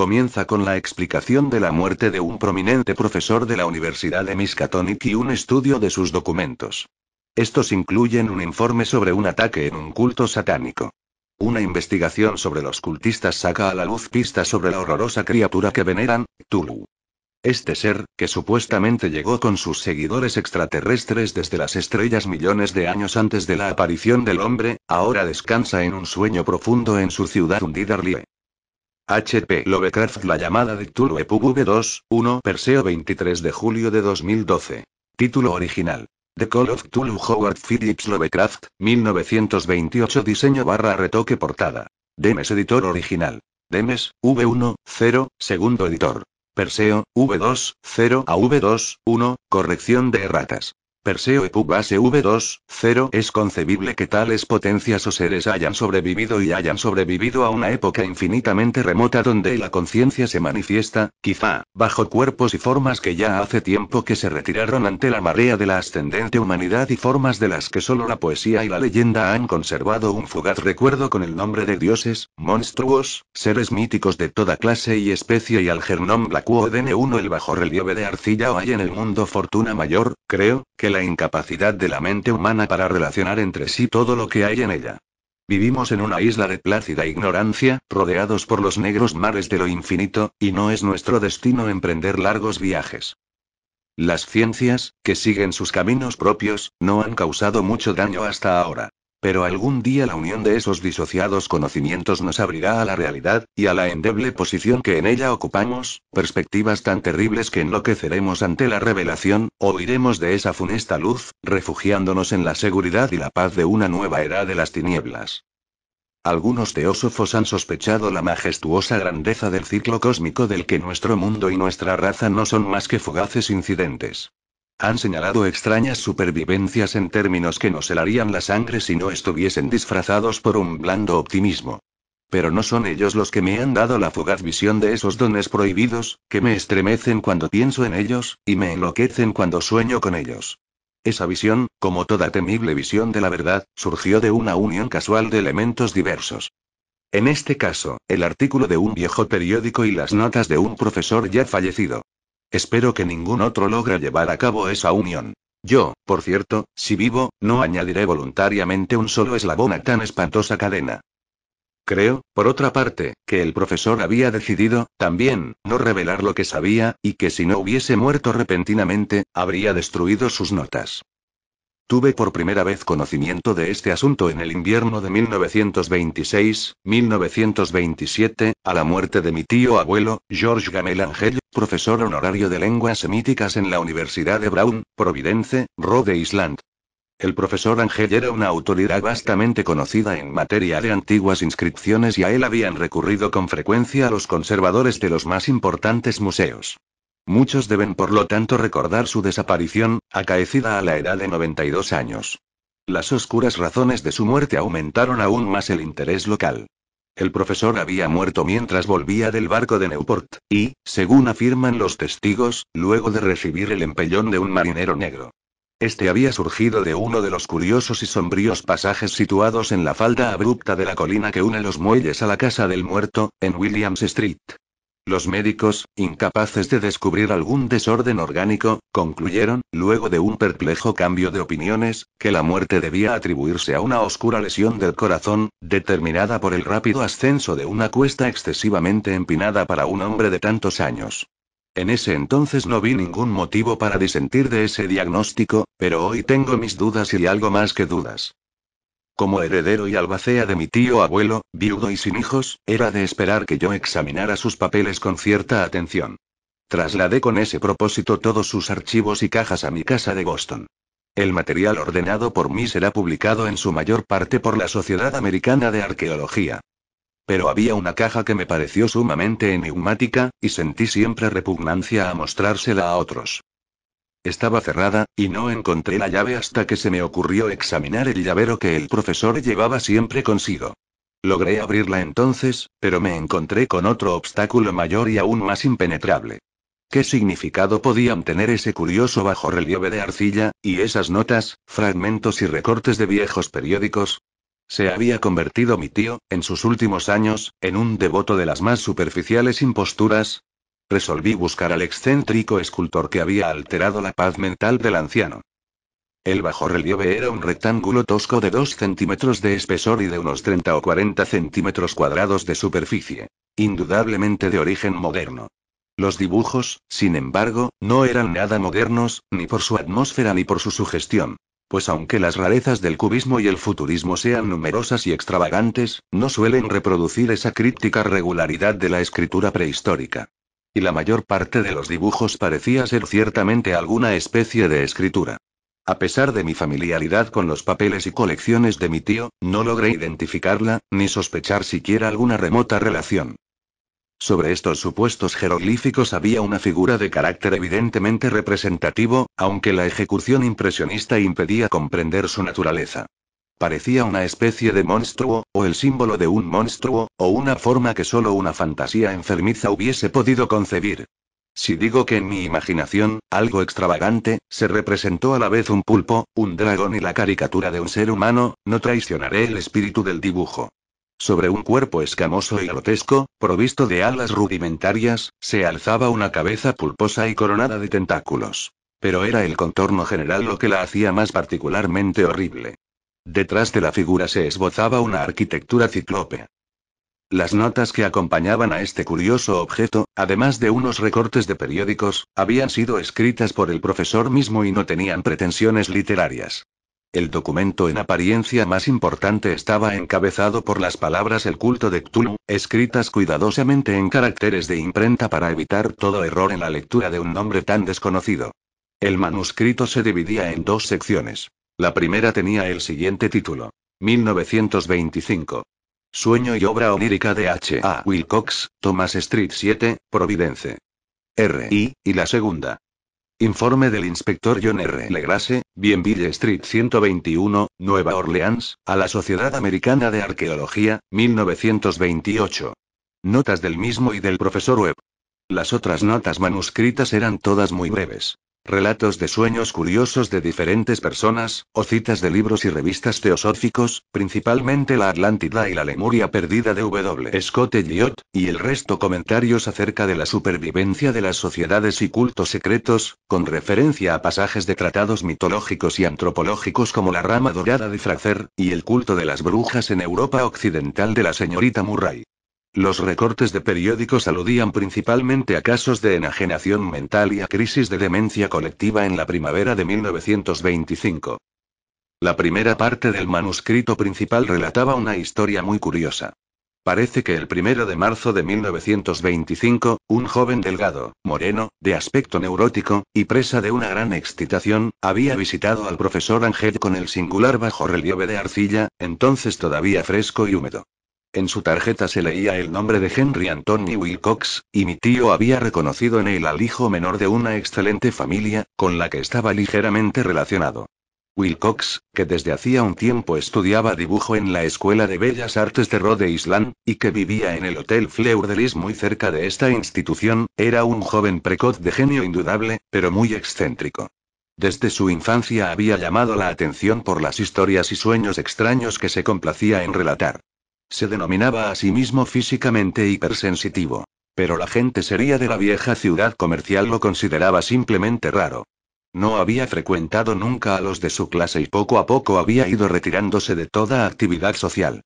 Comienza con la explicación de la muerte de un prominente profesor de la Universidad de Miskatonic y un estudio de sus documentos. Estos incluyen un informe sobre un ataque en un culto satánico. Una investigación sobre los cultistas saca a la luz pistas sobre la horrorosa criatura que veneran, Tulu. Este ser, que supuestamente llegó con sus seguidores extraterrestres desde las estrellas millones de años antes de la aparición del hombre, ahora descansa en un sueño profundo en su ciudad hundida Rie. H.P. Lovecraft La llamada de Cthulhu EPUB 1 Perseo 23 de julio de 2012. Título original. The Call of Tulu. Howard Phillips Lovecraft, 1928 Diseño barra retoque portada. Demes Editor original. Demes, V1, 0, segundo editor. Perseo, V2, 0 a V2, corrección de erratas. Perseo Epubase V2, 0 Es concebible que tales potencias o seres hayan sobrevivido y hayan sobrevivido a una época infinitamente remota donde la conciencia se manifiesta, quizá, bajo cuerpos y formas que ya hace tiempo que se retiraron ante la marea de la ascendente humanidad y formas de las que solo la poesía y la leyenda han conservado un fugaz recuerdo con el nombre de dioses, monstruos, seres míticos de toda clase y especie y al Gernón Blackwood N1 el bajo relieve de arcilla o hay en el mundo fortuna mayor, creo, que la incapacidad de la mente humana para relacionar entre sí todo lo que hay en ella. Vivimos en una isla de plácida ignorancia, rodeados por los negros mares de lo infinito, y no es nuestro destino emprender largos viajes. Las ciencias, que siguen sus caminos propios, no han causado mucho daño hasta ahora. Pero algún día la unión de esos disociados conocimientos nos abrirá a la realidad, y a la endeble posición que en ella ocupamos, perspectivas tan terribles que enloqueceremos ante la revelación, o iremos de esa funesta luz, refugiándonos en la seguridad y la paz de una nueva era de las tinieblas. Algunos teósofos han sospechado la majestuosa grandeza del ciclo cósmico del que nuestro mundo y nuestra raza no son más que fugaces incidentes. Han señalado extrañas supervivencias en términos que nos helarían la sangre si no estuviesen disfrazados por un blando optimismo. Pero no son ellos los que me han dado la fugaz visión de esos dones prohibidos, que me estremecen cuando pienso en ellos, y me enloquecen cuando sueño con ellos. Esa visión, como toda temible visión de la verdad, surgió de una unión casual de elementos diversos. En este caso, el artículo de un viejo periódico y las notas de un profesor ya fallecido. Espero que ningún otro logre llevar a cabo esa unión. Yo, por cierto, si vivo, no añadiré voluntariamente un solo eslabón a tan espantosa cadena. Creo, por otra parte, que el profesor había decidido, también, no revelar lo que sabía, y que si no hubiese muerto repentinamente, habría destruido sus notas. Tuve por primera vez conocimiento de este asunto en el invierno de 1926-1927, a la muerte de mi tío abuelo, George Gamel Angel profesor honorario de lenguas semíticas en la Universidad de Brown, Providence, Rhode Island. El profesor Angel era una autoridad vastamente conocida en materia de antiguas inscripciones y a él habían recurrido con frecuencia los conservadores de los más importantes museos. Muchos deben por lo tanto recordar su desaparición, acaecida a la edad de 92 años. Las oscuras razones de su muerte aumentaron aún más el interés local. El profesor había muerto mientras volvía del barco de Newport, y, según afirman los testigos, luego de recibir el empellón de un marinero negro. Este había surgido de uno de los curiosos y sombríos pasajes situados en la falda abrupta de la colina que une los muelles a la casa del muerto, en Williams Street. Los médicos, incapaces de descubrir algún desorden orgánico, concluyeron, luego de un perplejo cambio de opiniones, que la muerte debía atribuirse a una oscura lesión del corazón, determinada por el rápido ascenso de una cuesta excesivamente empinada para un hombre de tantos años. En ese entonces no vi ningún motivo para disentir de ese diagnóstico, pero hoy tengo mis dudas y algo más que dudas. Como heredero y albacea de mi tío abuelo, viudo y sin hijos, era de esperar que yo examinara sus papeles con cierta atención. Trasladé con ese propósito todos sus archivos y cajas a mi casa de Boston. El material ordenado por mí será publicado en su mayor parte por la Sociedad Americana de Arqueología. Pero había una caja que me pareció sumamente enigmática, y sentí siempre repugnancia a mostrársela a otros. Estaba cerrada, y no encontré la llave hasta que se me ocurrió examinar el llavero que el profesor llevaba siempre consigo. Logré abrirla entonces, pero me encontré con otro obstáculo mayor y aún más impenetrable. ¿Qué significado podían tener ese curioso bajo relieve de arcilla, y esas notas, fragmentos y recortes de viejos periódicos? Se había convertido mi tío, en sus últimos años, en un devoto de las más superficiales imposturas, resolví buscar al excéntrico escultor que había alterado la paz mental del anciano. El relieve era un rectángulo tosco de 2 centímetros de espesor y de unos 30 o 40 centímetros cuadrados de superficie. Indudablemente de origen moderno. Los dibujos, sin embargo, no eran nada modernos, ni por su atmósfera ni por su sugestión. Pues aunque las rarezas del cubismo y el futurismo sean numerosas y extravagantes, no suelen reproducir esa críptica regularidad de la escritura prehistórica. Y la mayor parte de los dibujos parecía ser ciertamente alguna especie de escritura. A pesar de mi familiaridad con los papeles y colecciones de mi tío, no logré identificarla, ni sospechar siquiera alguna remota relación. Sobre estos supuestos jeroglíficos había una figura de carácter evidentemente representativo, aunque la ejecución impresionista impedía comprender su naturaleza. Parecía una especie de monstruo, o el símbolo de un monstruo, o una forma que solo una fantasía enfermiza hubiese podido concebir. Si digo que en mi imaginación, algo extravagante, se representó a la vez un pulpo, un dragón y la caricatura de un ser humano, no traicionaré el espíritu del dibujo. Sobre un cuerpo escamoso y grotesco, provisto de alas rudimentarias, se alzaba una cabeza pulposa y coronada de tentáculos. Pero era el contorno general lo que la hacía más particularmente horrible. Detrás de la figura se esbozaba una arquitectura ciclópea. Las notas que acompañaban a este curioso objeto, además de unos recortes de periódicos, habían sido escritas por el profesor mismo y no tenían pretensiones literarias. El documento en apariencia más importante estaba encabezado por las palabras El culto de Cthulhu, escritas cuidadosamente en caracteres de imprenta para evitar todo error en la lectura de un nombre tan desconocido. El manuscrito se dividía en dos secciones. La primera tenía el siguiente título. 1925. Sueño y obra onírica de H. A. Wilcox, Thomas Street 7, Providence. R. I., y la segunda. Informe del inspector John R. Legrasse, Bienville Street 121, Nueva Orleans, a la Sociedad Americana de Arqueología, 1928. Notas del mismo y del profesor Webb. Las otras notas manuscritas eran todas muy breves relatos de sueños curiosos de diferentes personas, o citas de libros y revistas teosóficos, principalmente la Atlántida y la Lemuria perdida de W. Scott Elliot, y el resto comentarios acerca de la supervivencia de las sociedades y cultos secretos, con referencia a pasajes de tratados mitológicos y antropológicos como la rama dorada de Frazer, y el culto de las brujas en Europa Occidental de la señorita Murray. Los recortes de periódicos aludían principalmente a casos de enajenación mental y a crisis de demencia colectiva en la primavera de 1925. La primera parte del manuscrito principal relataba una historia muy curiosa. Parece que el primero de marzo de 1925, un joven delgado, moreno, de aspecto neurótico, y presa de una gran excitación, había visitado al profesor Ángel con el singular bajo relieve de arcilla, entonces todavía fresco y húmedo. En su tarjeta se leía el nombre de Henry Anthony Wilcox, y mi tío había reconocido en él al hijo menor de una excelente familia, con la que estaba ligeramente relacionado. Wilcox, que desde hacía un tiempo estudiaba dibujo en la Escuela de Bellas Artes de Rhode Island, y que vivía en el Hotel Fleur de Lis muy cerca de esta institución, era un joven precoz de genio indudable, pero muy excéntrico. Desde su infancia había llamado la atención por las historias y sueños extraños que se complacía en relatar. Se denominaba a sí mismo físicamente hipersensitivo. Pero la gente seria de la vieja ciudad comercial lo consideraba simplemente raro. No había frecuentado nunca a los de su clase y poco a poco había ido retirándose de toda actividad social.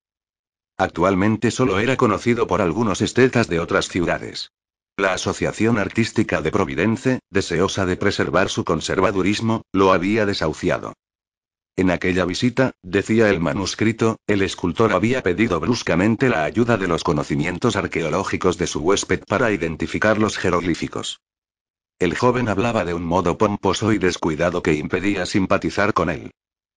Actualmente solo era conocido por algunos estetas de otras ciudades. La Asociación Artística de Providence, deseosa de preservar su conservadurismo, lo había desahuciado. En aquella visita, decía el manuscrito, el escultor había pedido bruscamente la ayuda de los conocimientos arqueológicos de su huésped para identificar los jeroglíficos. El joven hablaba de un modo pomposo y descuidado que impedía simpatizar con él.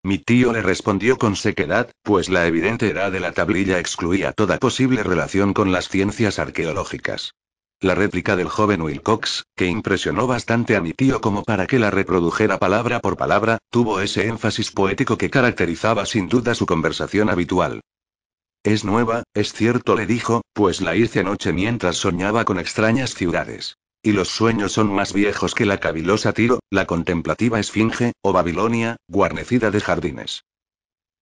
Mi tío le respondió con sequedad, pues la evidente edad de la tablilla excluía toda posible relación con las ciencias arqueológicas. La réplica del joven Wilcox, que impresionó bastante a mi tío como para que la reprodujera palabra por palabra, tuvo ese énfasis poético que caracterizaba sin duda su conversación habitual. Es nueva, es cierto, le dijo, pues la hice anoche mientras soñaba con extrañas ciudades. Y los sueños son más viejos que la cavilosa Tiro, la contemplativa Esfinge, o Babilonia, guarnecida de jardines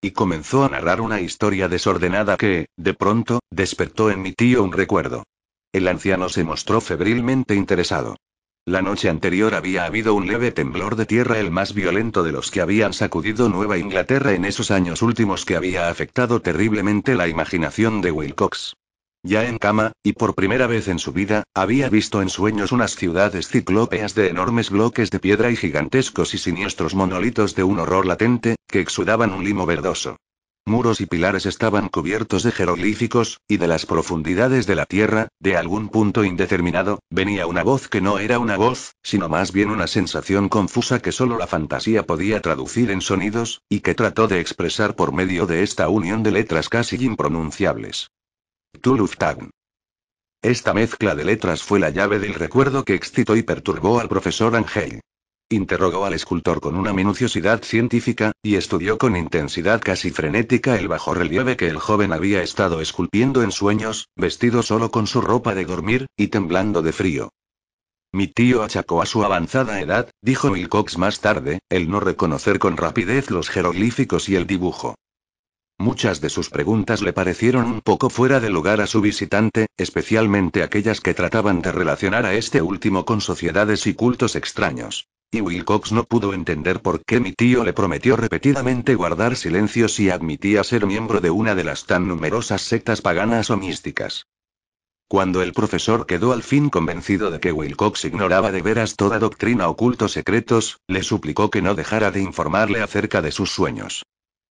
y comenzó a narrar una historia desordenada que, de pronto, despertó en mi tío un recuerdo. El anciano se mostró febrilmente interesado. La noche anterior había habido un leve temblor de tierra, el más violento de los que habían sacudido Nueva Inglaterra en esos años últimos que había afectado terriblemente la imaginación de Wilcox. Ya en cama, y por primera vez en su vida, había visto en sueños unas ciudades ciclópeas de enormes bloques de piedra y gigantescos y siniestros monolitos de un horror latente, que exudaban un limo verdoso. Muros y pilares estaban cubiertos de jeroglíficos, y de las profundidades de la tierra, de algún punto indeterminado, venía una voz que no era una voz, sino más bien una sensación confusa que solo la fantasía podía traducir en sonidos, y que trató de expresar por medio de esta unión de letras casi impronunciables. Tuluftag. Esta mezcla de letras fue la llave del recuerdo que excitó y perturbó al profesor Angel. Interrogó al escultor con una minuciosidad científica, y estudió con intensidad casi frenética el bajorrelieve que el joven había estado esculpiendo en sueños, vestido solo con su ropa de dormir, y temblando de frío. Mi tío achacó a su avanzada edad, dijo Wilcox más tarde, el no reconocer con rapidez los jeroglíficos y el dibujo. Muchas de sus preguntas le parecieron un poco fuera de lugar a su visitante, especialmente aquellas que trataban de relacionar a este último con sociedades y cultos extraños. Y Wilcox no pudo entender por qué mi tío le prometió repetidamente guardar silencio si admitía ser miembro de una de las tan numerosas sectas paganas o místicas. Cuando el profesor quedó al fin convencido de que Wilcox ignoraba de veras toda doctrina o cultos secretos, le suplicó que no dejara de informarle acerca de sus sueños.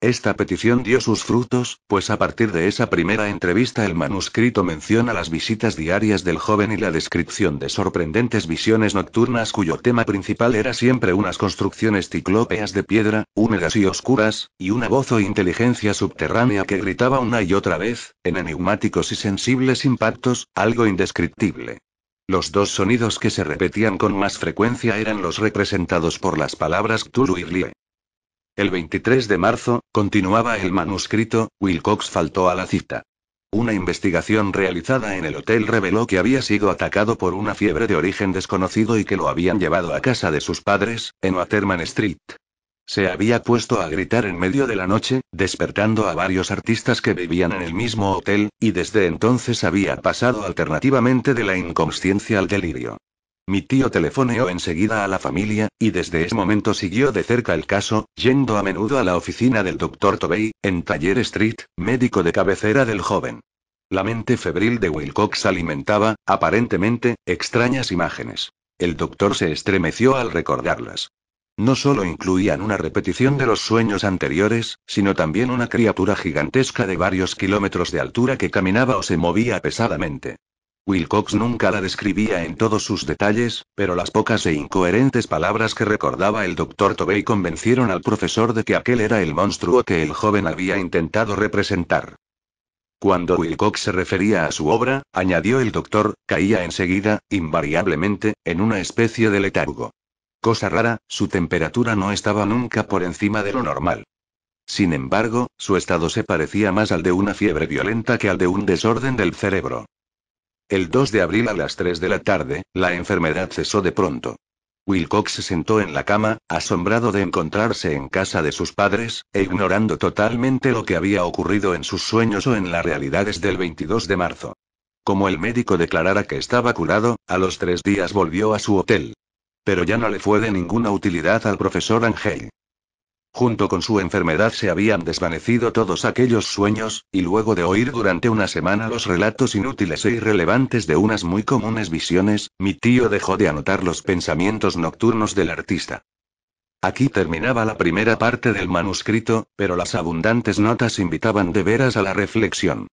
Esta petición dio sus frutos, pues a partir de esa primera entrevista el manuscrito menciona las visitas diarias del joven y la descripción de sorprendentes visiones nocturnas cuyo tema principal era siempre unas construcciones ciclópeas de piedra, húmedas y oscuras, y una voz o inteligencia subterránea que gritaba una y otra vez, en enigmáticos y sensibles impactos, algo indescriptible. Los dos sonidos que se repetían con más frecuencia eran los representados por las palabras tulu y Rie. El 23 de marzo, continuaba el manuscrito, Wilcox faltó a la cita. Una investigación realizada en el hotel reveló que había sido atacado por una fiebre de origen desconocido y que lo habían llevado a casa de sus padres, en Waterman Street. Se había puesto a gritar en medio de la noche, despertando a varios artistas que vivían en el mismo hotel, y desde entonces había pasado alternativamente de la inconsciencia al delirio. Mi tío telefoneó enseguida a la familia, y desde ese momento siguió de cerca el caso, yendo a menudo a la oficina del doctor Tobey, en Taller Street, médico de cabecera del joven. La mente febril de Wilcox alimentaba, aparentemente, extrañas imágenes. El doctor se estremeció al recordarlas. No solo incluían una repetición de los sueños anteriores, sino también una criatura gigantesca de varios kilómetros de altura que caminaba o se movía pesadamente. Wilcox nunca la describía en todos sus detalles, pero las pocas e incoherentes palabras que recordaba el doctor Tobey convencieron al profesor de que aquel era el monstruo que el joven había intentado representar. Cuando Wilcox se refería a su obra, añadió el doctor, caía enseguida, invariablemente, en una especie de letargo. Cosa rara, su temperatura no estaba nunca por encima de lo normal. Sin embargo, su estado se parecía más al de una fiebre violenta que al de un desorden del cerebro. El 2 de abril a las 3 de la tarde, la enfermedad cesó de pronto. Wilcox se sentó en la cama, asombrado de encontrarse en casa de sus padres, e ignorando totalmente lo que había ocurrido en sus sueños o en las realidades del 22 de marzo. Como el médico declarara que estaba curado, a los tres días volvió a su hotel. Pero ya no le fue de ninguna utilidad al profesor Angel. Junto con su enfermedad se habían desvanecido todos aquellos sueños, y luego de oír durante una semana los relatos inútiles e irrelevantes de unas muy comunes visiones, mi tío dejó de anotar los pensamientos nocturnos del artista. Aquí terminaba la primera parte del manuscrito, pero las abundantes notas invitaban de veras a la reflexión.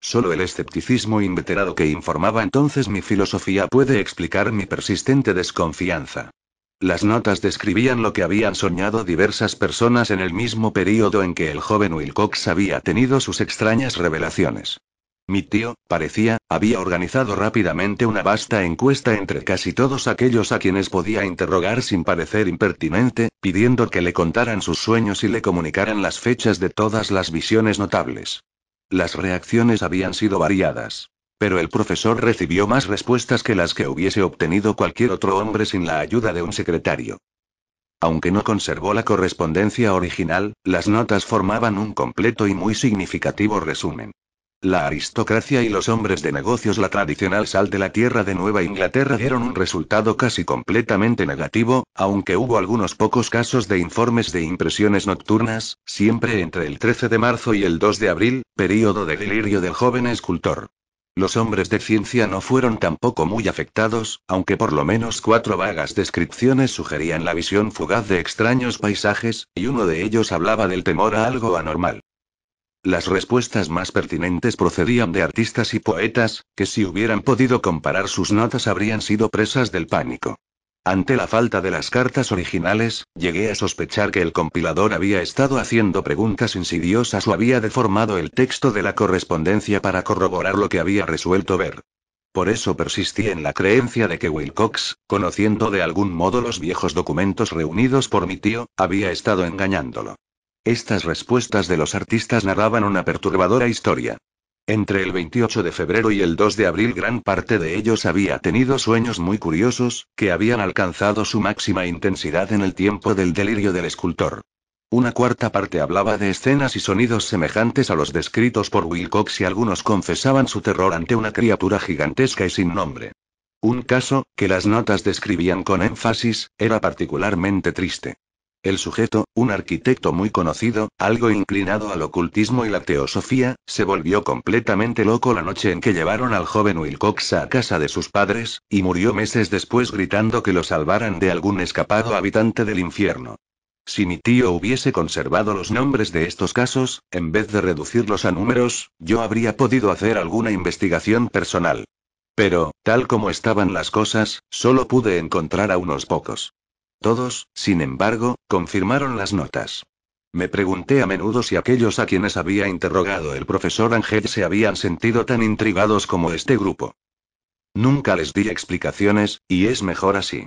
Solo el escepticismo inveterado que informaba entonces mi filosofía puede explicar mi persistente desconfianza. Las notas describían lo que habían soñado diversas personas en el mismo periodo en que el joven Wilcox había tenido sus extrañas revelaciones. Mi tío, parecía, había organizado rápidamente una vasta encuesta entre casi todos aquellos a quienes podía interrogar sin parecer impertinente, pidiendo que le contaran sus sueños y le comunicaran las fechas de todas las visiones notables. Las reacciones habían sido variadas. Pero el profesor recibió más respuestas que las que hubiese obtenido cualquier otro hombre sin la ayuda de un secretario. Aunque no conservó la correspondencia original, las notas formaban un completo y muy significativo resumen. La aristocracia y los hombres de negocios, la tradicional sal de la tierra de Nueva Inglaterra, dieron un resultado casi completamente negativo, aunque hubo algunos pocos casos de informes de impresiones nocturnas, siempre entre el 13 de marzo y el 2 de abril, periodo de delirio del joven escultor. Los hombres de ciencia no fueron tampoco muy afectados, aunque por lo menos cuatro vagas descripciones sugerían la visión fugaz de extraños paisajes, y uno de ellos hablaba del temor a algo anormal. Las respuestas más pertinentes procedían de artistas y poetas, que si hubieran podido comparar sus notas habrían sido presas del pánico. Ante la falta de las cartas originales, llegué a sospechar que el compilador había estado haciendo preguntas insidiosas o había deformado el texto de la correspondencia para corroborar lo que había resuelto ver. Por eso persistí en la creencia de que Wilcox, conociendo de algún modo los viejos documentos reunidos por mi tío, había estado engañándolo. Estas respuestas de los artistas narraban una perturbadora historia. Entre el 28 de febrero y el 2 de abril gran parte de ellos había tenido sueños muy curiosos, que habían alcanzado su máxima intensidad en el tiempo del delirio del escultor. Una cuarta parte hablaba de escenas y sonidos semejantes a los descritos por Wilcox y algunos confesaban su terror ante una criatura gigantesca y sin nombre. Un caso, que las notas describían con énfasis, era particularmente triste. El sujeto, un arquitecto muy conocido, algo inclinado al ocultismo y la teosofía, se volvió completamente loco la noche en que llevaron al joven Wilcox a casa de sus padres, y murió meses después gritando que lo salvaran de algún escapado habitante del infierno. Si mi tío hubiese conservado los nombres de estos casos, en vez de reducirlos a números, yo habría podido hacer alguna investigación personal. Pero, tal como estaban las cosas, solo pude encontrar a unos pocos. Todos, sin embargo, confirmaron las notas. Me pregunté a menudo si aquellos a quienes había interrogado el profesor Ángel se habían sentido tan intrigados como este grupo. Nunca les di explicaciones, y es mejor así.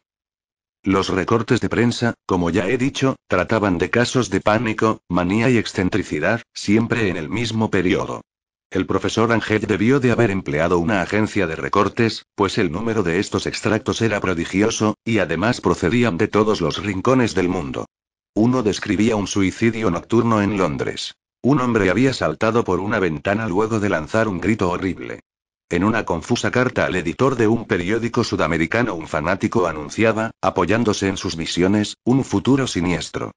Los recortes de prensa, como ya he dicho, trataban de casos de pánico, manía y excentricidad, siempre en el mismo periodo. El profesor Ángel debió de haber empleado una agencia de recortes, pues el número de estos extractos era prodigioso, y además procedían de todos los rincones del mundo. Uno describía un suicidio nocturno en Londres. Un hombre había saltado por una ventana luego de lanzar un grito horrible. En una confusa carta al editor de un periódico sudamericano un fanático anunciaba, apoyándose en sus visiones, un futuro siniestro.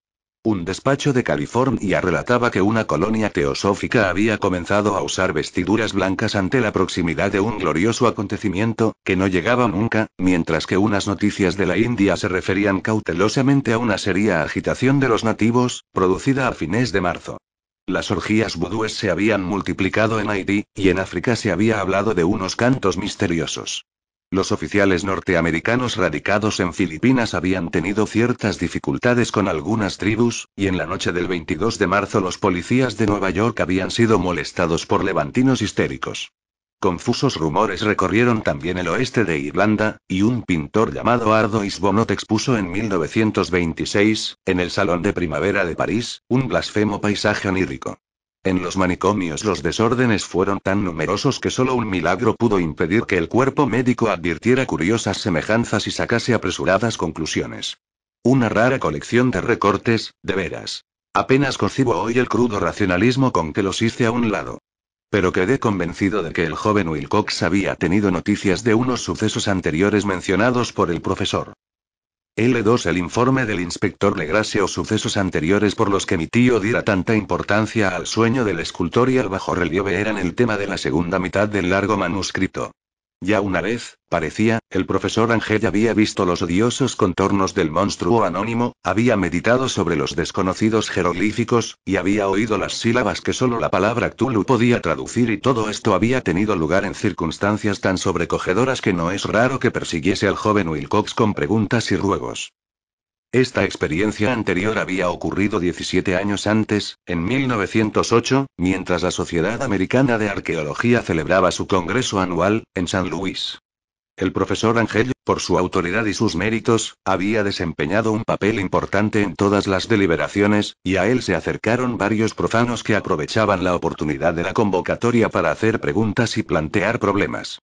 Un despacho de California relataba que una colonia teosófica había comenzado a usar vestiduras blancas ante la proximidad de un glorioso acontecimiento, que no llegaba nunca, mientras que unas noticias de la India se referían cautelosamente a una seria agitación de los nativos, producida a fines de marzo. Las orgías vudúes se habían multiplicado en Haití, y en África se había hablado de unos cantos misteriosos. Los oficiales norteamericanos radicados en Filipinas habían tenido ciertas dificultades con algunas tribus, y en la noche del 22 de marzo los policías de Nueva York habían sido molestados por levantinos histéricos. Confusos rumores recorrieron también el oeste de Irlanda, y un pintor llamado Ardois Isbonot expuso en 1926, en el Salón de Primavera de París, un blasfemo paisaje onírico. En los manicomios los desórdenes fueron tan numerosos que solo un milagro pudo impedir que el cuerpo médico advirtiera curiosas semejanzas y sacase apresuradas conclusiones. Una rara colección de recortes, de veras. Apenas concibo hoy el crudo racionalismo con que los hice a un lado. Pero quedé convencido de que el joven Wilcox había tenido noticias de unos sucesos anteriores mencionados por el profesor. L2 El informe del inspector Legrasse o sucesos anteriores por los que mi tío diera tanta importancia al sueño del escultor y al relieve eran el tema de la segunda mitad del largo manuscrito. Ya una vez, parecía, el profesor Ángel había visto los odiosos contornos del monstruo anónimo, había meditado sobre los desconocidos jeroglíficos, y había oído las sílabas que solo la palabra Cthulhu podía traducir y todo esto había tenido lugar en circunstancias tan sobrecogedoras que no es raro que persiguiese al joven Wilcox con preguntas y ruegos. Esta experiencia anterior había ocurrido 17 años antes, en 1908, mientras la Sociedad Americana de Arqueología celebraba su congreso anual, en San Luis. El profesor Ángel, por su autoridad y sus méritos, había desempeñado un papel importante en todas las deliberaciones, y a él se acercaron varios profanos que aprovechaban la oportunidad de la convocatoria para hacer preguntas y plantear problemas.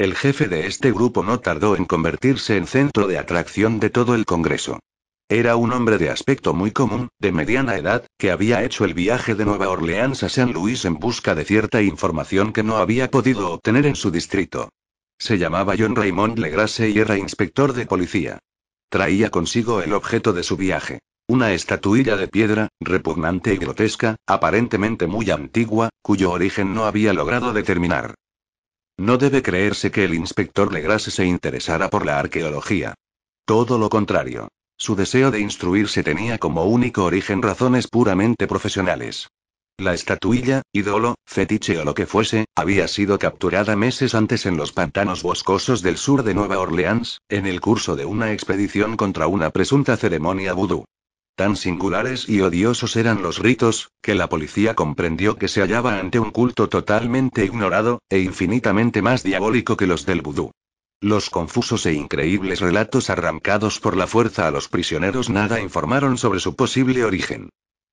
El jefe de este grupo no tardó en convertirse en centro de atracción de todo el Congreso. Era un hombre de aspecto muy común, de mediana edad, que había hecho el viaje de Nueva Orleans a San Luis en busca de cierta información que no había podido obtener en su distrito. Se llamaba John Raymond Legrasse y era inspector de policía. Traía consigo el objeto de su viaje. Una estatuilla de piedra, repugnante y grotesca, aparentemente muy antigua, cuyo origen no había logrado determinar. No debe creerse que el inspector Legrasse se interesara por la arqueología. Todo lo contrario. Su deseo de instruirse tenía como único origen razones puramente profesionales. La estatuilla, ídolo, fetiche o lo que fuese, había sido capturada meses antes en los pantanos boscosos del sur de Nueva Orleans, en el curso de una expedición contra una presunta ceremonia vudú. Tan singulares y odiosos eran los ritos, que la policía comprendió que se hallaba ante un culto totalmente ignorado, e infinitamente más diabólico que los del vudú. Los confusos e increíbles relatos arrancados por la fuerza a los prisioneros nada informaron sobre su posible origen.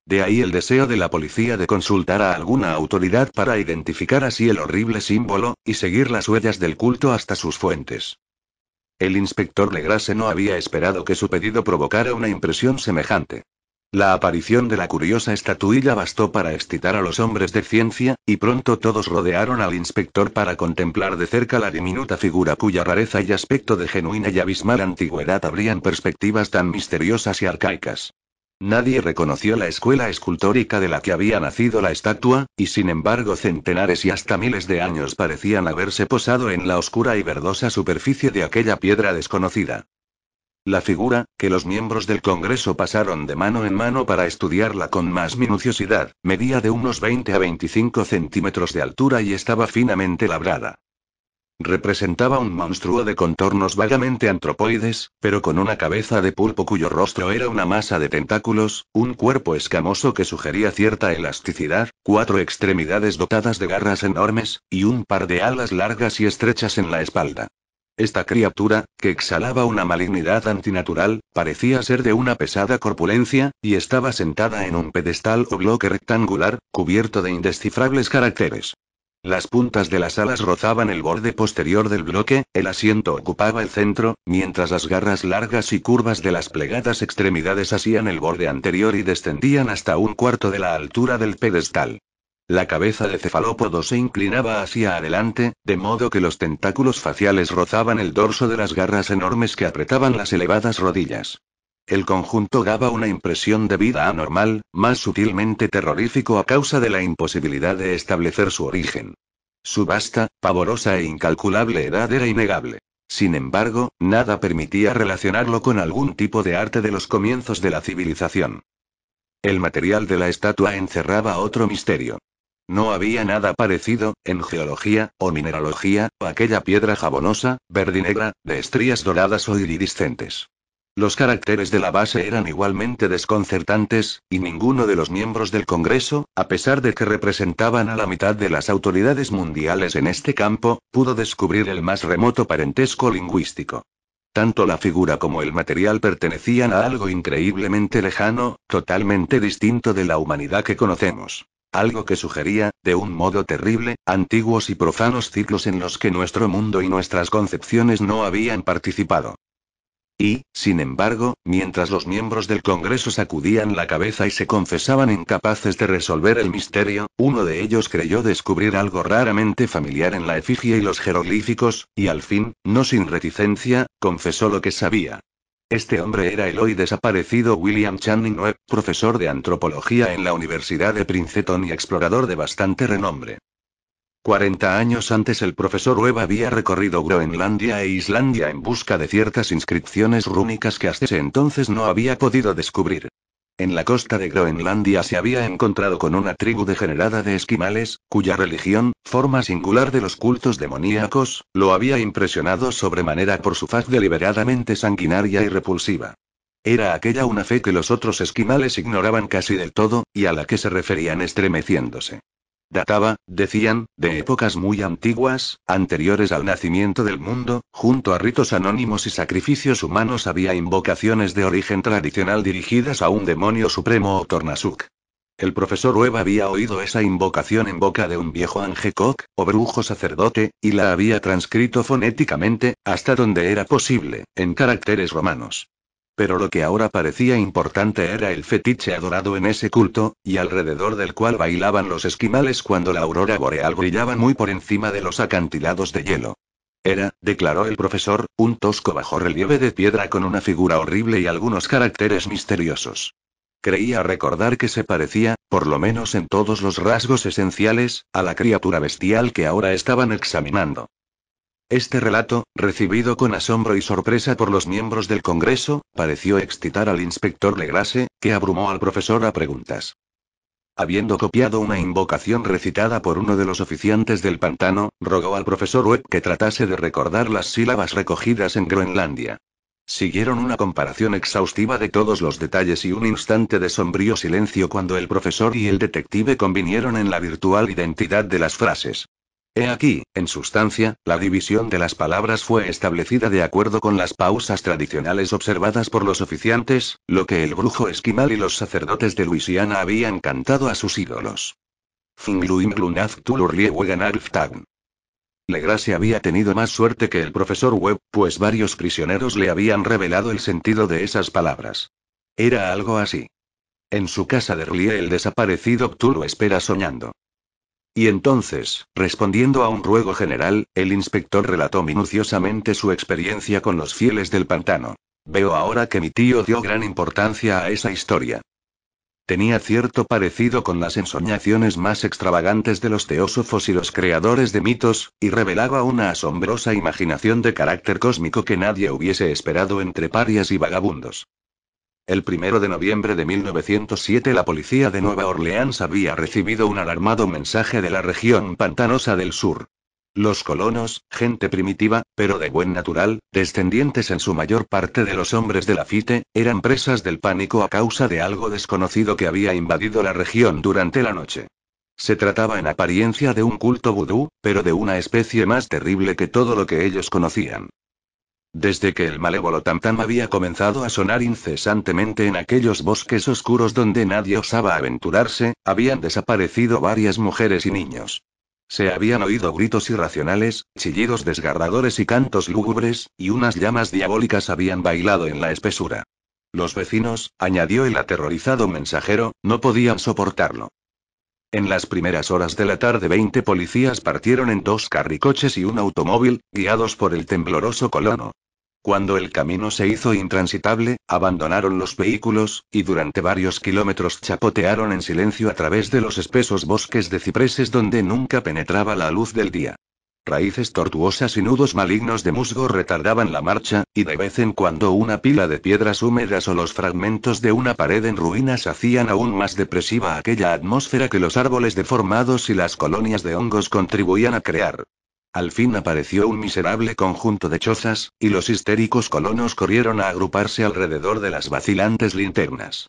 De ahí el deseo de la policía de consultar a alguna autoridad para identificar así el horrible símbolo, y seguir las huellas del culto hasta sus fuentes. El inspector Legrase no había esperado que su pedido provocara una impresión semejante. La aparición de la curiosa estatuilla bastó para excitar a los hombres de ciencia, y pronto todos rodearon al inspector para contemplar de cerca la diminuta figura cuya rareza y aspecto de genuina y abismal antigüedad abrían perspectivas tan misteriosas y arcaicas. Nadie reconoció la escuela escultórica de la que había nacido la estatua, y sin embargo centenares y hasta miles de años parecían haberse posado en la oscura y verdosa superficie de aquella piedra desconocida. La figura, que los miembros del Congreso pasaron de mano en mano para estudiarla con más minuciosidad, medía de unos 20 a 25 centímetros de altura y estaba finamente labrada. Representaba un monstruo de contornos vagamente antropoides, pero con una cabeza de pulpo cuyo rostro era una masa de tentáculos, un cuerpo escamoso que sugería cierta elasticidad, cuatro extremidades dotadas de garras enormes, y un par de alas largas y estrechas en la espalda. Esta criatura, que exhalaba una malignidad antinatural, parecía ser de una pesada corpulencia, y estaba sentada en un pedestal o bloque rectangular, cubierto de indescifrables caracteres. Las puntas de las alas rozaban el borde posterior del bloque, el asiento ocupaba el centro, mientras las garras largas y curvas de las plegadas extremidades hacían el borde anterior y descendían hasta un cuarto de la altura del pedestal. La cabeza de cefalópodo se inclinaba hacia adelante, de modo que los tentáculos faciales rozaban el dorso de las garras enormes que apretaban las elevadas rodillas. El conjunto daba una impresión de vida anormal, más sutilmente terrorífico a causa de la imposibilidad de establecer su origen. Su vasta, pavorosa e incalculable edad era innegable. Sin embargo, nada permitía relacionarlo con algún tipo de arte de los comienzos de la civilización. El material de la estatua encerraba otro misterio. No había nada parecido, en geología, o mineralogía, a aquella piedra jabonosa, verdinegra, de estrías doradas o iridiscentes. Los caracteres de la base eran igualmente desconcertantes, y ninguno de los miembros del Congreso, a pesar de que representaban a la mitad de las autoridades mundiales en este campo, pudo descubrir el más remoto parentesco lingüístico. Tanto la figura como el material pertenecían a algo increíblemente lejano, totalmente distinto de la humanidad que conocemos. Algo que sugería, de un modo terrible, antiguos y profanos ciclos en los que nuestro mundo y nuestras concepciones no habían participado. Y, sin embargo, mientras los miembros del Congreso sacudían la cabeza y se confesaban incapaces de resolver el misterio, uno de ellos creyó descubrir algo raramente familiar en la efigie y los jeroglíficos, y al fin, no sin reticencia, confesó lo que sabía. Este hombre era el hoy desaparecido William Channing Webb, profesor de antropología en la Universidad de Princeton y explorador de bastante renombre. 40 años antes el profesor Webb había recorrido Groenlandia e Islandia en busca de ciertas inscripciones rúnicas que hasta ese entonces no había podido descubrir. En la costa de Groenlandia se había encontrado con una tribu degenerada de esquimales, cuya religión, forma singular de los cultos demoníacos, lo había impresionado sobremanera por su faz deliberadamente sanguinaria y repulsiva. Era aquella una fe que los otros esquimales ignoraban casi del todo, y a la que se referían estremeciéndose. Databa, decían, de épocas muy antiguas, anteriores al nacimiento del mundo, junto a ritos anónimos y sacrificios humanos había invocaciones de origen tradicional dirigidas a un demonio supremo o Tornasuk. El profesor Webb había oído esa invocación en boca de un viejo Angekok o brujo sacerdote, y la había transcrito fonéticamente, hasta donde era posible, en caracteres romanos. Pero lo que ahora parecía importante era el fetiche adorado en ese culto, y alrededor del cual bailaban los esquimales cuando la aurora boreal brillaba muy por encima de los acantilados de hielo. Era, declaró el profesor, un tosco bajo relieve de piedra con una figura horrible y algunos caracteres misteriosos. Creía recordar que se parecía, por lo menos en todos los rasgos esenciales, a la criatura bestial que ahora estaban examinando. Este relato, recibido con asombro y sorpresa por los miembros del Congreso, pareció excitar al inspector Legrasse, que abrumó al profesor a preguntas. Habiendo copiado una invocación recitada por uno de los oficiantes del pantano, rogó al profesor Webb que tratase de recordar las sílabas recogidas en Groenlandia. Siguieron una comparación exhaustiva de todos los detalles y un instante de sombrío silencio cuando el profesor y el detective convinieron en la virtual identidad de las frases. He aquí, en sustancia, la división de las palabras fue establecida de acuerdo con las pausas tradicionales observadas por los oficiantes, lo que el brujo esquimal y los sacerdotes de Luisiana habían cantado a sus ídolos. Gracia había tenido más suerte que el profesor Webb, pues varios prisioneros le habían revelado el sentido de esas palabras. Era algo así. En su casa de Rlie el desaparecido Cthulhu espera soñando. Y entonces, respondiendo a un ruego general, el inspector relató minuciosamente su experiencia con los fieles del pantano. Veo ahora que mi tío dio gran importancia a esa historia. Tenía cierto parecido con las ensoñaciones más extravagantes de los teósofos y los creadores de mitos, y revelaba una asombrosa imaginación de carácter cósmico que nadie hubiese esperado entre parias y vagabundos. El primero de noviembre de 1907 la policía de Nueva Orleans había recibido un alarmado mensaje de la región pantanosa del sur. Los colonos, gente primitiva, pero de buen natural, descendientes en su mayor parte de los hombres de la FITE, eran presas del pánico a causa de algo desconocido que había invadido la región durante la noche. Se trataba en apariencia de un culto vudú, pero de una especie más terrible que todo lo que ellos conocían. Desde que el malévolo tamtam había comenzado a sonar incesantemente en aquellos bosques oscuros donde nadie osaba aventurarse, habían desaparecido varias mujeres y niños. Se habían oído gritos irracionales, chillidos desgarradores y cantos lúgubres, y unas llamas diabólicas habían bailado en la espesura. Los vecinos, añadió el aterrorizado mensajero, no podían soportarlo. En las primeras horas de la tarde 20 policías partieron en dos carricoches y un automóvil, guiados por el tembloroso colono. Cuando el camino se hizo intransitable, abandonaron los vehículos, y durante varios kilómetros chapotearon en silencio a través de los espesos bosques de cipreses donde nunca penetraba la luz del día. Raíces tortuosas y nudos malignos de musgo retardaban la marcha, y de vez en cuando una pila de piedras húmedas o los fragmentos de una pared en ruinas hacían aún más depresiva aquella atmósfera que los árboles deformados y las colonias de hongos contribuían a crear. Al fin apareció un miserable conjunto de chozas, y los histéricos colonos corrieron a agruparse alrededor de las vacilantes linternas.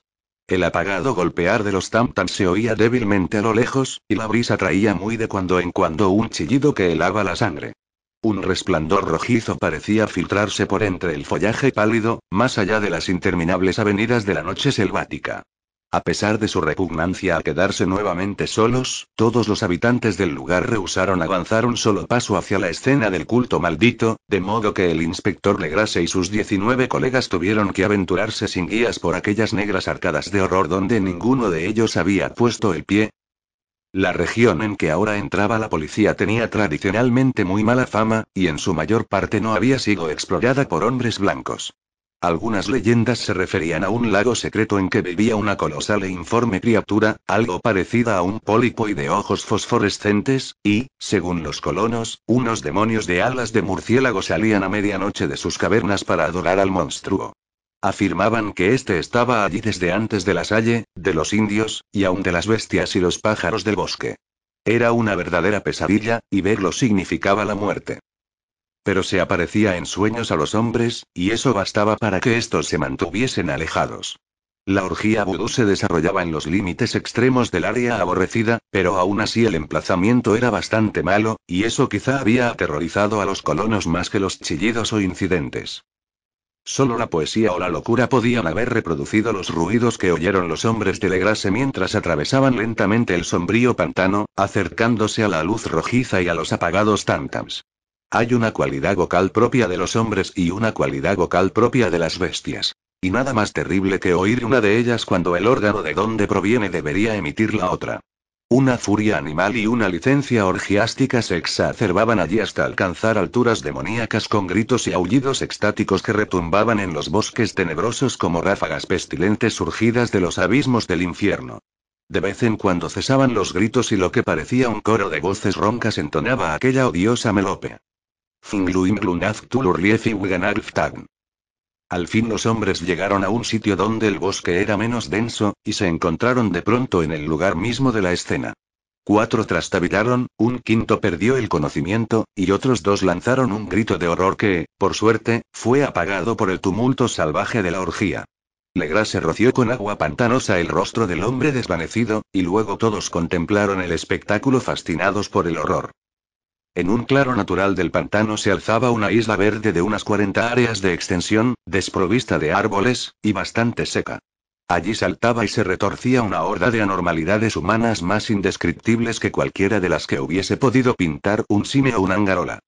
El apagado golpear de los tam se oía débilmente a lo lejos, y la brisa traía muy de cuando en cuando un chillido que helaba la sangre. Un resplandor rojizo parecía filtrarse por entre el follaje pálido, más allá de las interminables avenidas de la noche selvática. A pesar de su repugnancia a quedarse nuevamente solos, todos los habitantes del lugar rehusaron avanzar un solo paso hacia la escena del culto maldito, de modo que el inspector Legrasse y sus 19 colegas tuvieron que aventurarse sin guías por aquellas negras arcadas de horror donde ninguno de ellos había puesto el pie, la región en que ahora entraba la policía tenía tradicionalmente muy mala fama, y en su mayor parte no había sido explorada por hombres blancos. Algunas leyendas se referían a un lago secreto en que vivía una colosal e informe criatura, algo parecida a un pólipo y de ojos fosforescentes, y, según los colonos, unos demonios de alas de murciélago salían a medianoche de sus cavernas para adorar al monstruo. Afirmaban que éste estaba allí desde antes de la salle, de los indios, y aun de las bestias y los pájaros del bosque. Era una verdadera pesadilla, y verlo significaba la muerte pero se aparecía en sueños a los hombres, y eso bastaba para que estos se mantuviesen alejados. La orgía vudú se desarrollaba en los límites extremos del área aborrecida, pero aún así el emplazamiento era bastante malo, y eso quizá había aterrorizado a los colonos más que los chillidos o incidentes. Solo la poesía o la locura podían haber reproducido los ruidos que oyeron los hombres de Legrase mientras atravesaban lentamente el sombrío pantano, acercándose a la luz rojiza y a los apagados tantams. Hay una cualidad vocal propia de los hombres y una cualidad vocal propia de las bestias. Y nada más terrible que oír una de ellas cuando el órgano de donde proviene debería emitir la otra. Una furia animal y una licencia orgiástica se exacerbaban allí hasta alcanzar alturas demoníacas con gritos y aullidos extáticos que retumbaban en los bosques tenebrosos como ráfagas pestilentes surgidas de los abismos del infierno. De vez en cuando cesaban los gritos y lo que parecía un coro de voces roncas entonaba aquella odiosa melope. Al fin los hombres llegaron a un sitio donde el bosque era menos denso, y se encontraron de pronto en el lugar mismo de la escena. Cuatro trastabilaron, un quinto perdió el conocimiento, y otros dos lanzaron un grito de horror que, por suerte, fue apagado por el tumulto salvaje de la orgía. Legras se roció con agua pantanosa el rostro del hombre desvanecido, y luego todos contemplaron el espectáculo fascinados por el horror. En un claro natural del pantano se alzaba una isla verde de unas 40 áreas de extensión, desprovista de árboles, y bastante seca. Allí saltaba y se retorcía una horda de anormalidades humanas más indescriptibles que cualquiera de las que hubiese podido pintar un cine o una angarola.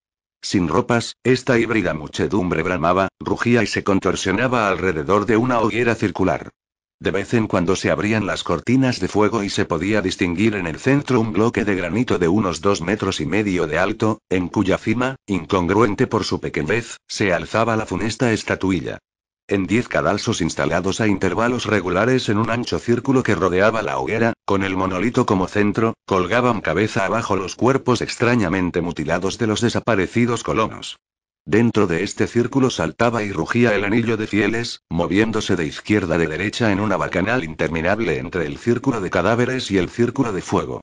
Sin ropas, esta híbrida muchedumbre bramaba, rugía y se contorsionaba alrededor de una hoguera circular. De vez en cuando se abrían las cortinas de fuego y se podía distinguir en el centro un bloque de granito de unos dos metros y medio de alto, en cuya cima, incongruente por su pequeñez, se alzaba la funesta estatuilla. En diez cadalsos instalados a intervalos regulares en un ancho círculo que rodeaba la hoguera, con el monolito como centro, colgaban cabeza abajo los cuerpos extrañamente mutilados de los desaparecidos colonos. Dentro de este círculo saltaba y rugía el anillo de fieles, moviéndose de izquierda a de derecha en una bacanal interminable entre el círculo de cadáveres y el círculo de fuego.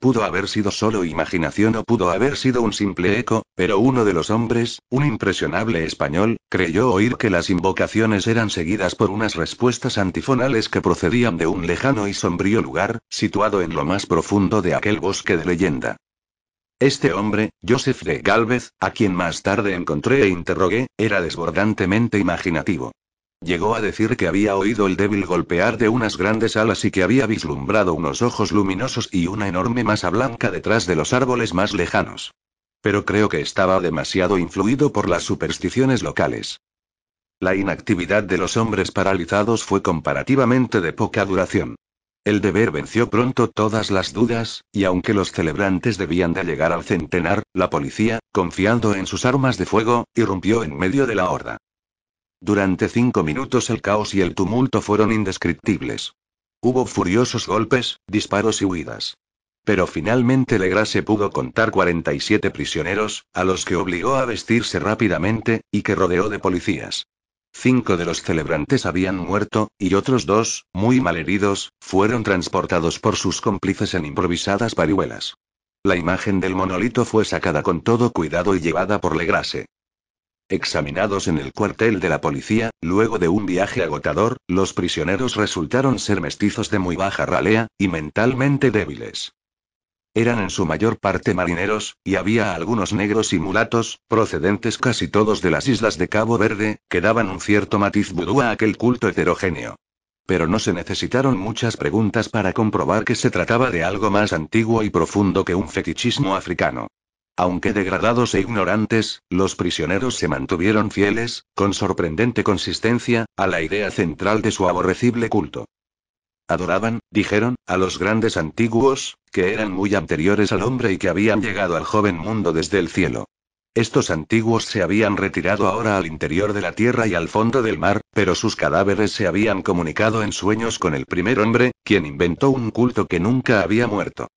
Pudo haber sido solo imaginación o pudo haber sido un simple eco, pero uno de los hombres, un impresionable español, creyó oír que las invocaciones eran seguidas por unas respuestas antifonales que procedían de un lejano y sombrío lugar, situado en lo más profundo de aquel bosque de leyenda. Este hombre, Joseph de Galvez, a quien más tarde encontré e interrogué, era desbordantemente imaginativo. Llegó a decir que había oído el débil golpear de unas grandes alas y que había vislumbrado unos ojos luminosos y una enorme masa blanca detrás de los árboles más lejanos. Pero creo que estaba demasiado influido por las supersticiones locales. La inactividad de los hombres paralizados fue comparativamente de poca duración. El deber venció pronto todas las dudas, y aunque los celebrantes debían de llegar al centenar, la policía, confiando en sus armas de fuego, irrumpió en medio de la horda. Durante cinco minutos el caos y el tumulto fueron indescriptibles. Hubo furiosos golpes, disparos y huidas. Pero finalmente Legras se pudo contar 47 prisioneros, a los que obligó a vestirse rápidamente, y que rodeó de policías. Cinco de los celebrantes habían muerto, y otros dos, muy malheridos, fueron transportados por sus cómplices en improvisadas parihuelas. La imagen del monolito fue sacada con todo cuidado y llevada por Legrase. Examinados en el cuartel de la policía, luego de un viaje agotador, los prisioneros resultaron ser mestizos de muy baja ralea, y mentalmente débiles. Eran en su mayor parte marineros, y había algunos negros y mulatos, procedentes casi todos de las islas de Cabo Verde, que daban un cierto matiz vudú a aquel culto heterogéneo. Pero no se necesitaron muchas preguntas para comprobar que se trataba de algo más antiguo y profundo que un fetichismo africano. Aunque degradados e ignorantes, los prisioneros se mantuvieron fieles, con sorprendente consistencia, a la idea central de su aborrecible culto. Adoraban, dijeron, a los grandes antiguos, que eran muy anteriores al hombre y que habían llegado al joven mundo desde el cielo. Estos antiguos se habían retirado ahora al interior de la tierra y al fondo del mar, pero sus cadáveres se habían comunicado en sueños con el primer hombre, quien inventó un culto que nunca había muerto.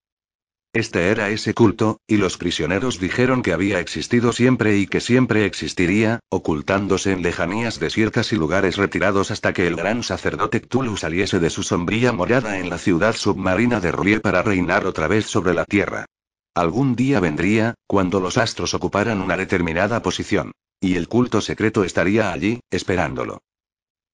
Este era ese culto, y los prisioneros dijeron que había existido siempre y que siempre existiría, ocultándose en lejanías desiertas y lugares retirados hasta que el gran sacerdote Tulu saliese de su sombría morada en la ciudad submarina de Rulie para reinar otra vez sobre la Tierra. Algún día vendría, cuando los astros ocuparan una determinada posición. Y el culto secreto estaría allí, esperándolo.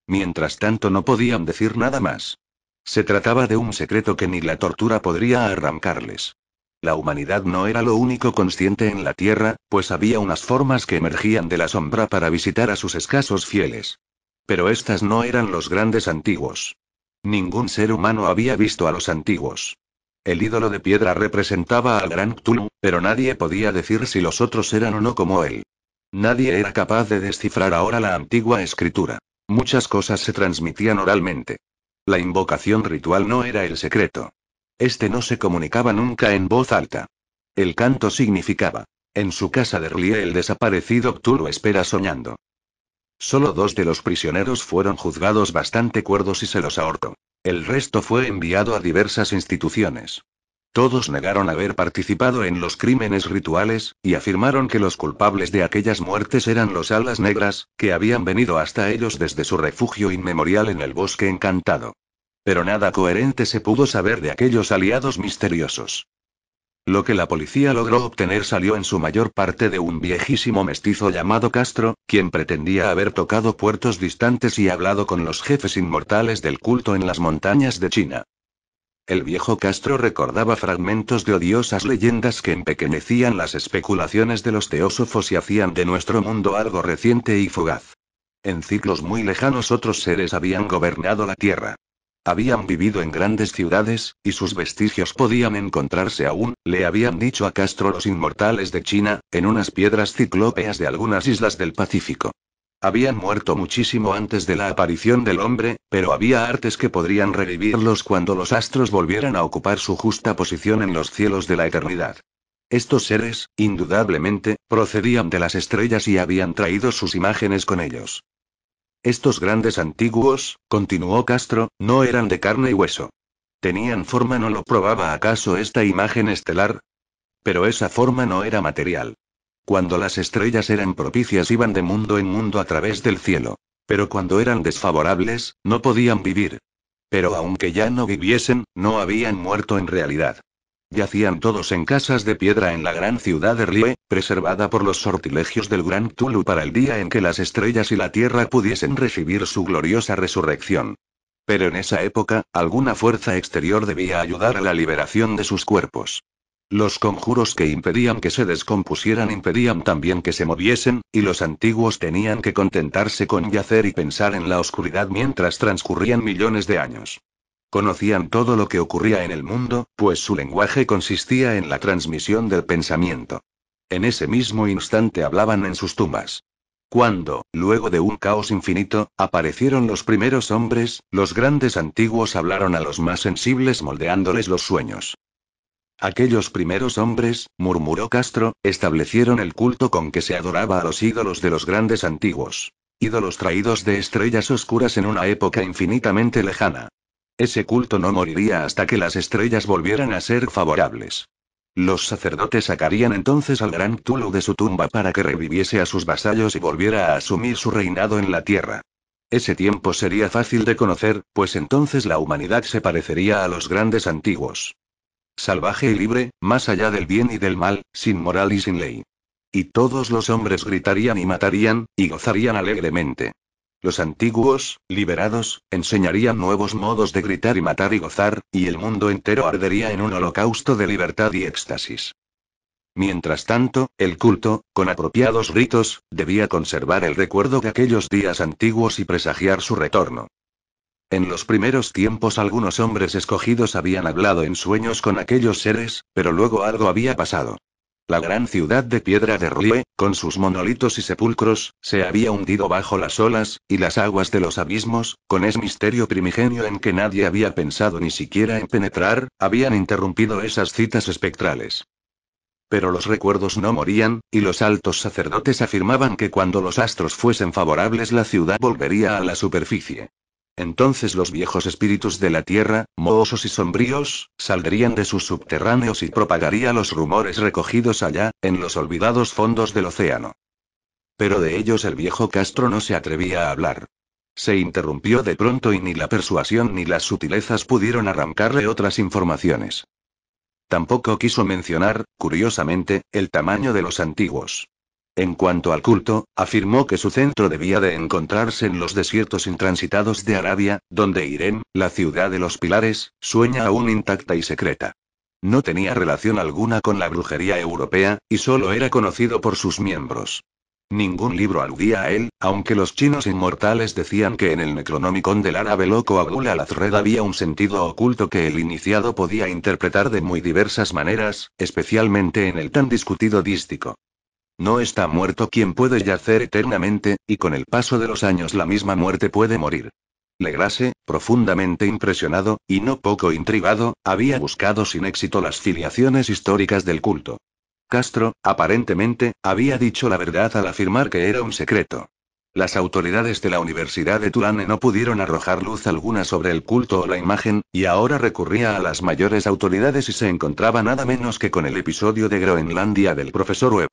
Mientras tanto no podían decir nada más. Se trataba de un secreto que ni la tortura podría arrancarles. La humanidad no era lo único consciente en la Tierra, pues había unas formas que emergían de la sombra para visitar a sus escasos fieles. Pero estas no eran los grandes antiguos. Ningún ser humano había visto a los antiguos. El ídolo de piedra representaba al gran Cthulhu, pero nadie podía decir si los otros eran o no como él. Nadie era capaz de descifrar ahora la antigua escritura. Muchas cosas se transmitían oralmente. La invocación ritual no era el secreto. Este no se comunicaba nunca en voz alta. El canto significaba. En su casa de Rlie el desaparecido Cthulhu espera soñando. Solo dos de los prisioneros fueron juzgados bastante cuerdos y se los ahorcó. El resto fue enviado a diversas instituciones. Todos negaron haber participado en los crímenes rituales, y afirmaron que los culpables de aquellas muertes eran los alas negras, que habían venido hasta ellos desde su refugio inmemorial en el bosque encantado. Pero nada coherente se pudo saber de aquellos aliados misteriosos. Lo que la policía logró obtener salió en su mayor parte de un viejísimo mestizo llamado Castro, quien pretendía haber tocado puertos distantes y hablado con los jefes inmortales del culto en las montañas de China. El viejo Castro recordaba fragmentos de odiosas leyendas que empequeñecían las especulaciones de los teósofos y hacían de nuestro mundo algo reciente y fugaz. En ciclos muy lejanos otros seres habían gobernado la Tierra. Habían vivido en grandes ciudades, y sus vestigios podían encontrarse aún, le habían dicho a Castro los inmortales de China, en unas piedras ciclópeas de algunas islas del Pacífico. Habían muerto muchísimo antes de la aparición del hombre, pero había artes que podrían revivirlos cuando los astros volvieran a ocupar su justa posición en los cielos de la eternidad. Estos seres, indudablemente, procedían de las estrellas y habían traído sus imágenes con ellos. Estos grandes antiguos, continuó Castro, no eran de carne y hueso. Tenían forma, ¿no lo probaba acaso esta imagen estelar? Pero esa forma no era material. Cuando las estrellas eran propicias iban de mundo en mundo a través del cielo. Pero cuando eran desfavorables, no podían vivir. Pero aunque ya no viviesen, no habían muerto en realidad. Yacían todos en casas de piedra en la gran ciudad de Rie, preservada por los sortilegios del gran Tulu para el día en que las estrellas y la tierra pudiesen recibir su gloriosa resurrección. Pero en esa época, alguna fuerza exterior debía ayudar a la liberación de sus cuerpos. Los conjuros que impedían que se descompusieran impedían también que se moviesen, y los antiguos tenían que contentarse con yacer y pensar en la oscuridad mientras transcurrían millones de años. Conocían todo lo que ocurría en el mundo, pues su lenguaje consistía en la transmisión del pensamiento. En ese mismo instante hablaban en sus tumbas. Cuando, luego de un caos infinito, aparecieron los primeros hombres, los grandes antiguos hablaron a los más sensibles moldeándoles los sueños. Aquellos primeros hombres, murmuró Castro, establecieron el culto con que se adoraba a los ídolos de los grandes antiguos. Ídolos traídos de estrellas oscuras en una época infinitamente lejana. Ese culto no moriría hasta que las estrellas volvieran a ser favorables. Los sacerdotes sacarían entonces al gran Tulu de su tumba para que reviviese a sus vasallos y volviera a asumir su reinado en la tierra. Ese tiempo sería fácil de conocer, pues entonces la humanidad se parecería a los grandes antiguos. Salvaje y libre, más allá del bien y del mal, sin moral y sin ley. Y todos los hombres gritarían y matarían, y gozarían alegremente. Los antiguos, liberados, enseñarían nuevos modos de gritar y matar y gozar, y el mundo entero ardería en un holocausto de libertad y éxtasis. Mientras tanto, el culto, con apropiados ritos, debía conservar el recuerdo de aquellos días antiguos y presagiar su retorno. En los primeros tiempos algunos hombres escogidos habían hablado en sueños con aquellos seres, pero luego algo había pasado. La gran ciudad de piedra de Rue, con sus monolitos y sepulcros, se había hundido bajo las olas, y las aguas de los abismos, con ese misterio primigenio en que nadie había pensado ni siquiera en penetrar, habían interrumpido esas citas espectrales. Pero los recuerdos no morían, y los altos sacerdotes afirmaban que cuando los astros fuesen favorables la ciudad volvería a la superficie. Entonces los viejos espíritus de la tierra, mohosos y sombríos, saldrían de sus subterráneos y propagaría los rumores recogidos allá, en los olvidados fondos del océano. Pero de ellos el viejo Castro no se atrevía a hablar. Se interrumpió de pronto y ni la persuasión ni las sutilezas pudieron arrancarle otras informaciones. Tampoco quiso mencionar, curiosamente, el tamaño de los antiguos. En cuanto al culto, afirmó que su centro debía de encontrarse en los desiertos intransitados de Arabia, donde Irem, la ciudad de los pilares, sueña aún intacta y secreta. No tenía relación alguna con la brujería europea, y solo era conocido por sus miembros. Ningún libro aludía a él, aunque los chinos inmortales decían que en el Necronomicon del árabe loco Abul al-Azred había un sentido oculto que el iniciado podía interpretar de muy diversas maneras, especialmente en el tan discutido dístico. No está muerto quien puede yacer eternamente, y con el paso de los años la misma muerte puede morir. Legrase, profundamente impresionado, y no poco intrigado, había buscado sin éxito las filiaciones históricas del culto. Castro, aparentemente, había dicho la verdad al afirmar que era un secreto. Las autoridades de la Universidad de Tulane no pudieron arrojar luz alguna sobre el culto o la imagen, y ahora recurría a las mayores autoridades y se encontraba nada menos que con el episodio de Groenlandia del profesor Webb.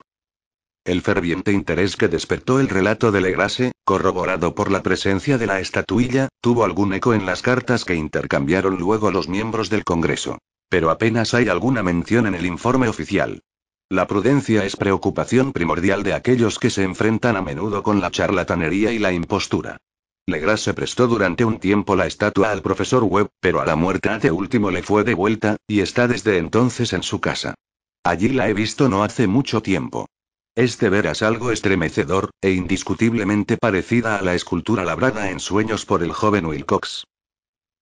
El ferviente interés que despertó el relato de Legrase, corroborado por la presencia de la estatuilla, tuvo algún eco en las cartas que intercambiaron luego los miembros del Congreso. Pero apenas hay alguna mención en el informe oficial. La prudencia es preocupación primordial de aquellos que se enfrentan a menudo con la charlatanería y la impostura. Legrasse prestó durante un tiempo la estatua al profesor Webb, pero a la muerte de último le fue devuelta, y está desde entonces en su casa. Allí la he visto no hace mucho tiempo. Este veras algo estremecedor, e indiscutiblemente parecida a la escultura labrada en sueños por el joven Wilcox.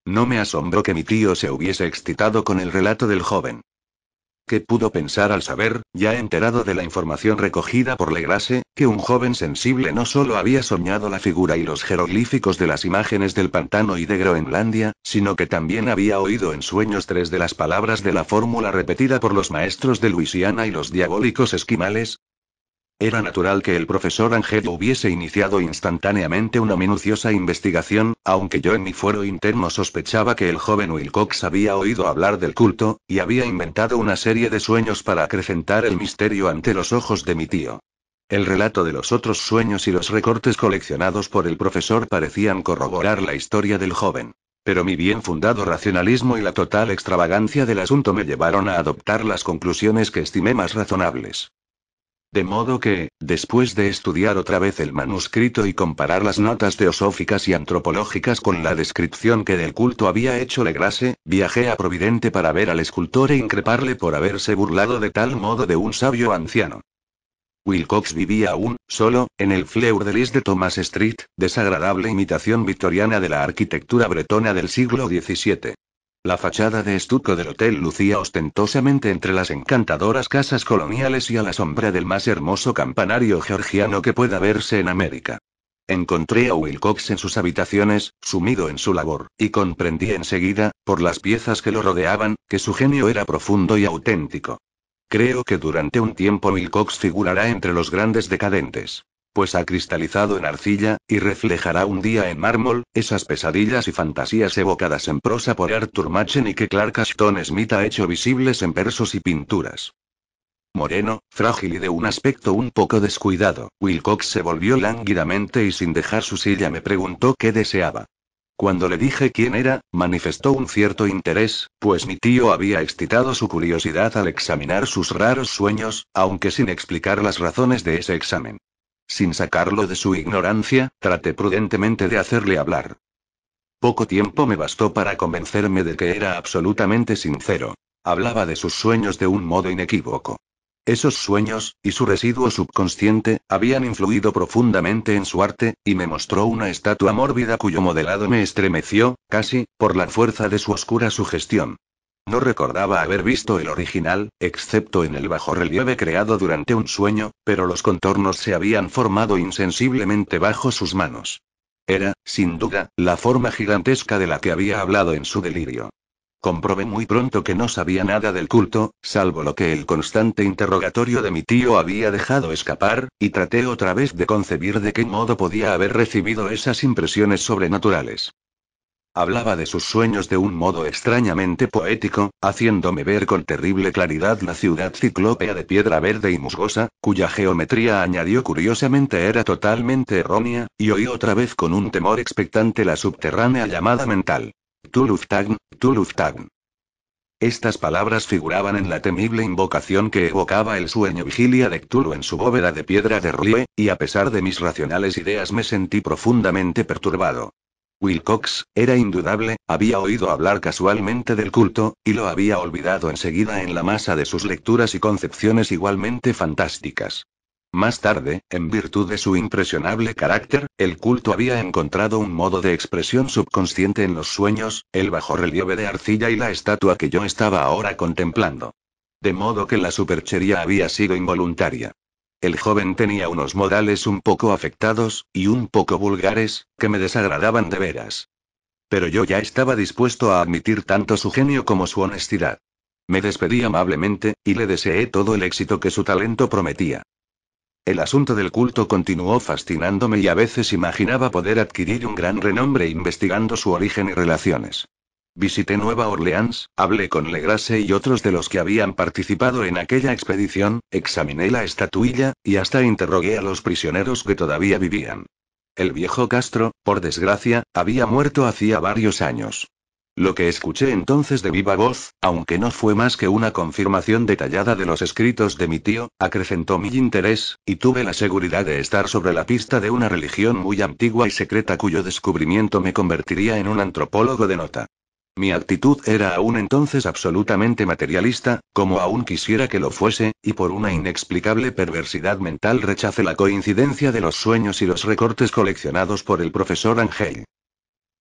No me asombró que mi tío se hubiese excitado con el relato del joven. ¿Qué pudo pensar al saber, ya enterado de la información recogida por Legrasse, que un joven sensible no solo había soñado la figura y los jeroglíficos de las imágenes del pantano y de Groenlandia, sino que también había oído en sueños tres de las palabras de la fórmula repetida por los maestros de Luisiana y los diabólicos esquimales? Era natural que el profesor Ángel hubiese iniciado instantáneamente una minuciosa investigación, aunque yo en mi fuero interno sospechaba que el joven Wilcox había oído hablar del culto, y había inventado una serie de sueños para acrecentar el misterio ante los ojos de mi tío. El relato de los otros sueños y los recortes coleccionados por el profesor parecían corroborar la historia del joven. Pero mi bien fundado racionalismo y la total extravagancia del asunto me llevaron a adoptar las conclusiones que estimé más razonables. De modo que, después de estudiar otra vez el manuscrito y comparar las notas teosóficas y antropológicas con la descripción que del culto había hecho Legrase, viajé a Providente para ver al escultor e increparle por haberse burlado de tal modo de un sabio anciano. Wilcox vivía aún, solo, en el Fleur de Lis de Thomas Street, desagradable imitación victoriana de la arquitectura bretona del siglo XVII. La fachada de estuco del hotel lucía ostentosamente entre las encantadoras casas coloniales y a la sombra del más hermoso campanario georgiano que pueda verse en América. Encontré a Wilcox en sus habitaciones, sumido en su labor, y comprendí enseguida, por las piezas que lo rodeaban, que su genio era profundo y auténtico. Creo que durante un tiempo Wilcox figurará entre los grandes decadentes pues ha cristalizado en arcilla, y reflejará un día en mármol, esas pesadillas y fantasías evocadas en prosa por Arthur Machen y que Clark Ashton Smith ha hecho visibles en versos y pinturas. Moreno, frágil y de un aspecto un poco descuidado, Wilcox se volvió lánguidamente y sin dejar su silla me preguntó qué deseaba. Cuando le dije quién era, manifestó un cierto interés, pues mi tío había excitado su curiosidad al examinar sus raros sueños, aunque sin explicar las razones de ese examen sin sacarlo de su ignorancia, traté prudentemente de hacerle hablar. Poco tiempo me bastó para convencerme de que era absolutamente sincero. Hablaba de sus sueños de un modo inequívoco. Esos sueños, y su residuo subconsciente, habían influido profundamente en su arte, y me mostró una estatua mórbida cuyo modelado me estremeció, casi, por la fuerza de su oscura sugestión. No recordaba haber visto el original, excepto en el bajorrelieve creado durante un sueño, pero los contornos se habían formado insensiblemente bajo sus manos. Era, sin duda, la forma gigantesca de la que había hablado en su delirio. Comprobé muy pronto que no sabía nada del culto, salvo lo que el constante interrogatorio de mi tío había dejado escapar, y traté otra vez de concebir de qué modo podía haber recibido esas impresiones sobrenaturales. Hablaba de sus sueños de un modo extrañamente poético, haciéndome ver con terrible claridad la ciudad ciclópea de piedra verde y musgosa, cuya geometría añadió curiosamente era totalmente errónea, y oí otra vez con un temor expectante la subterránea llamada mental. Tuluftagn, Tuluftagn. Estas palabras figuraban en la temible invocación que evocaba el sueño vigilia de Cthulhu en su bóveda de piedra de Rue, y a pesar de mis racionales ideas me sentí profundamente perturbado. Wilcox, era indudable, había oído hablar casualmente del culto, y lo había olvidado enseguida en la masa de sus lecturas y concepciones igualmente fantásticas. Más tarde, en virtud de su impresionable carácter, el culto había encontrado un modo de expresión subconsciente en los sueños, el bajo relieve de arcilla y la estatua que yo estaba ahora contemplando. De modo que la superchería había sido involuntaria. El joven tenía unos modales un poco afectados, y un poco vulgares, que me desagradaban de veras. Pero yo ya estaba dispuesto a admitir tanto su genio como su honestidad. Me despedí amablemente, y le deseé todo el éxito que su talento prometía. El asunto del culto continuó fascinándome y a veces imaginaba poder adquirir un gran renombre investigando su origen y relaciones. Visité Nueva Orleans, hablé con Legrasse y otros de los que habían participado en aquella expedición, examiné la estatuilla, y hasta interrogué a los prisioneros que todavía vivían. El viejo Castro, por desgracia, había muerto hacía varios años. Lo que escuché entonces de viva voz, aunque no fue más que una confirmación detallada de los escritos de mi tío, acrecentó mi interés, y tuve la seguridad de estar sobre la pista de una religión muy antigua y secreta cuyo descubrimiento me convertiría en un antropólogo de nota. Mi actitud era aún entonces absolutamente materialista, como aún quisiera que lo fuese, y por una inexplicable perversidad mental rechacé la coincidencia de los sueños y los recortes coleccionados por el profesor Angel.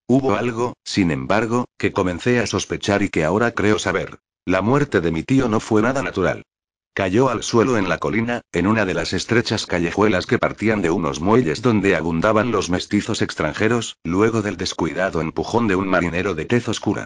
Hubo algo, sin embargo, que comencé a sospechar y que ahora creo saber. La muerte de mi tío no fue nada natural. Cayó al suelo en la colina, en una de las estrechas callejuelas que partían de unos muelles donde abundaban los mestizos extranjeros, luego del descuidado empujón de un marinero de tez oscura.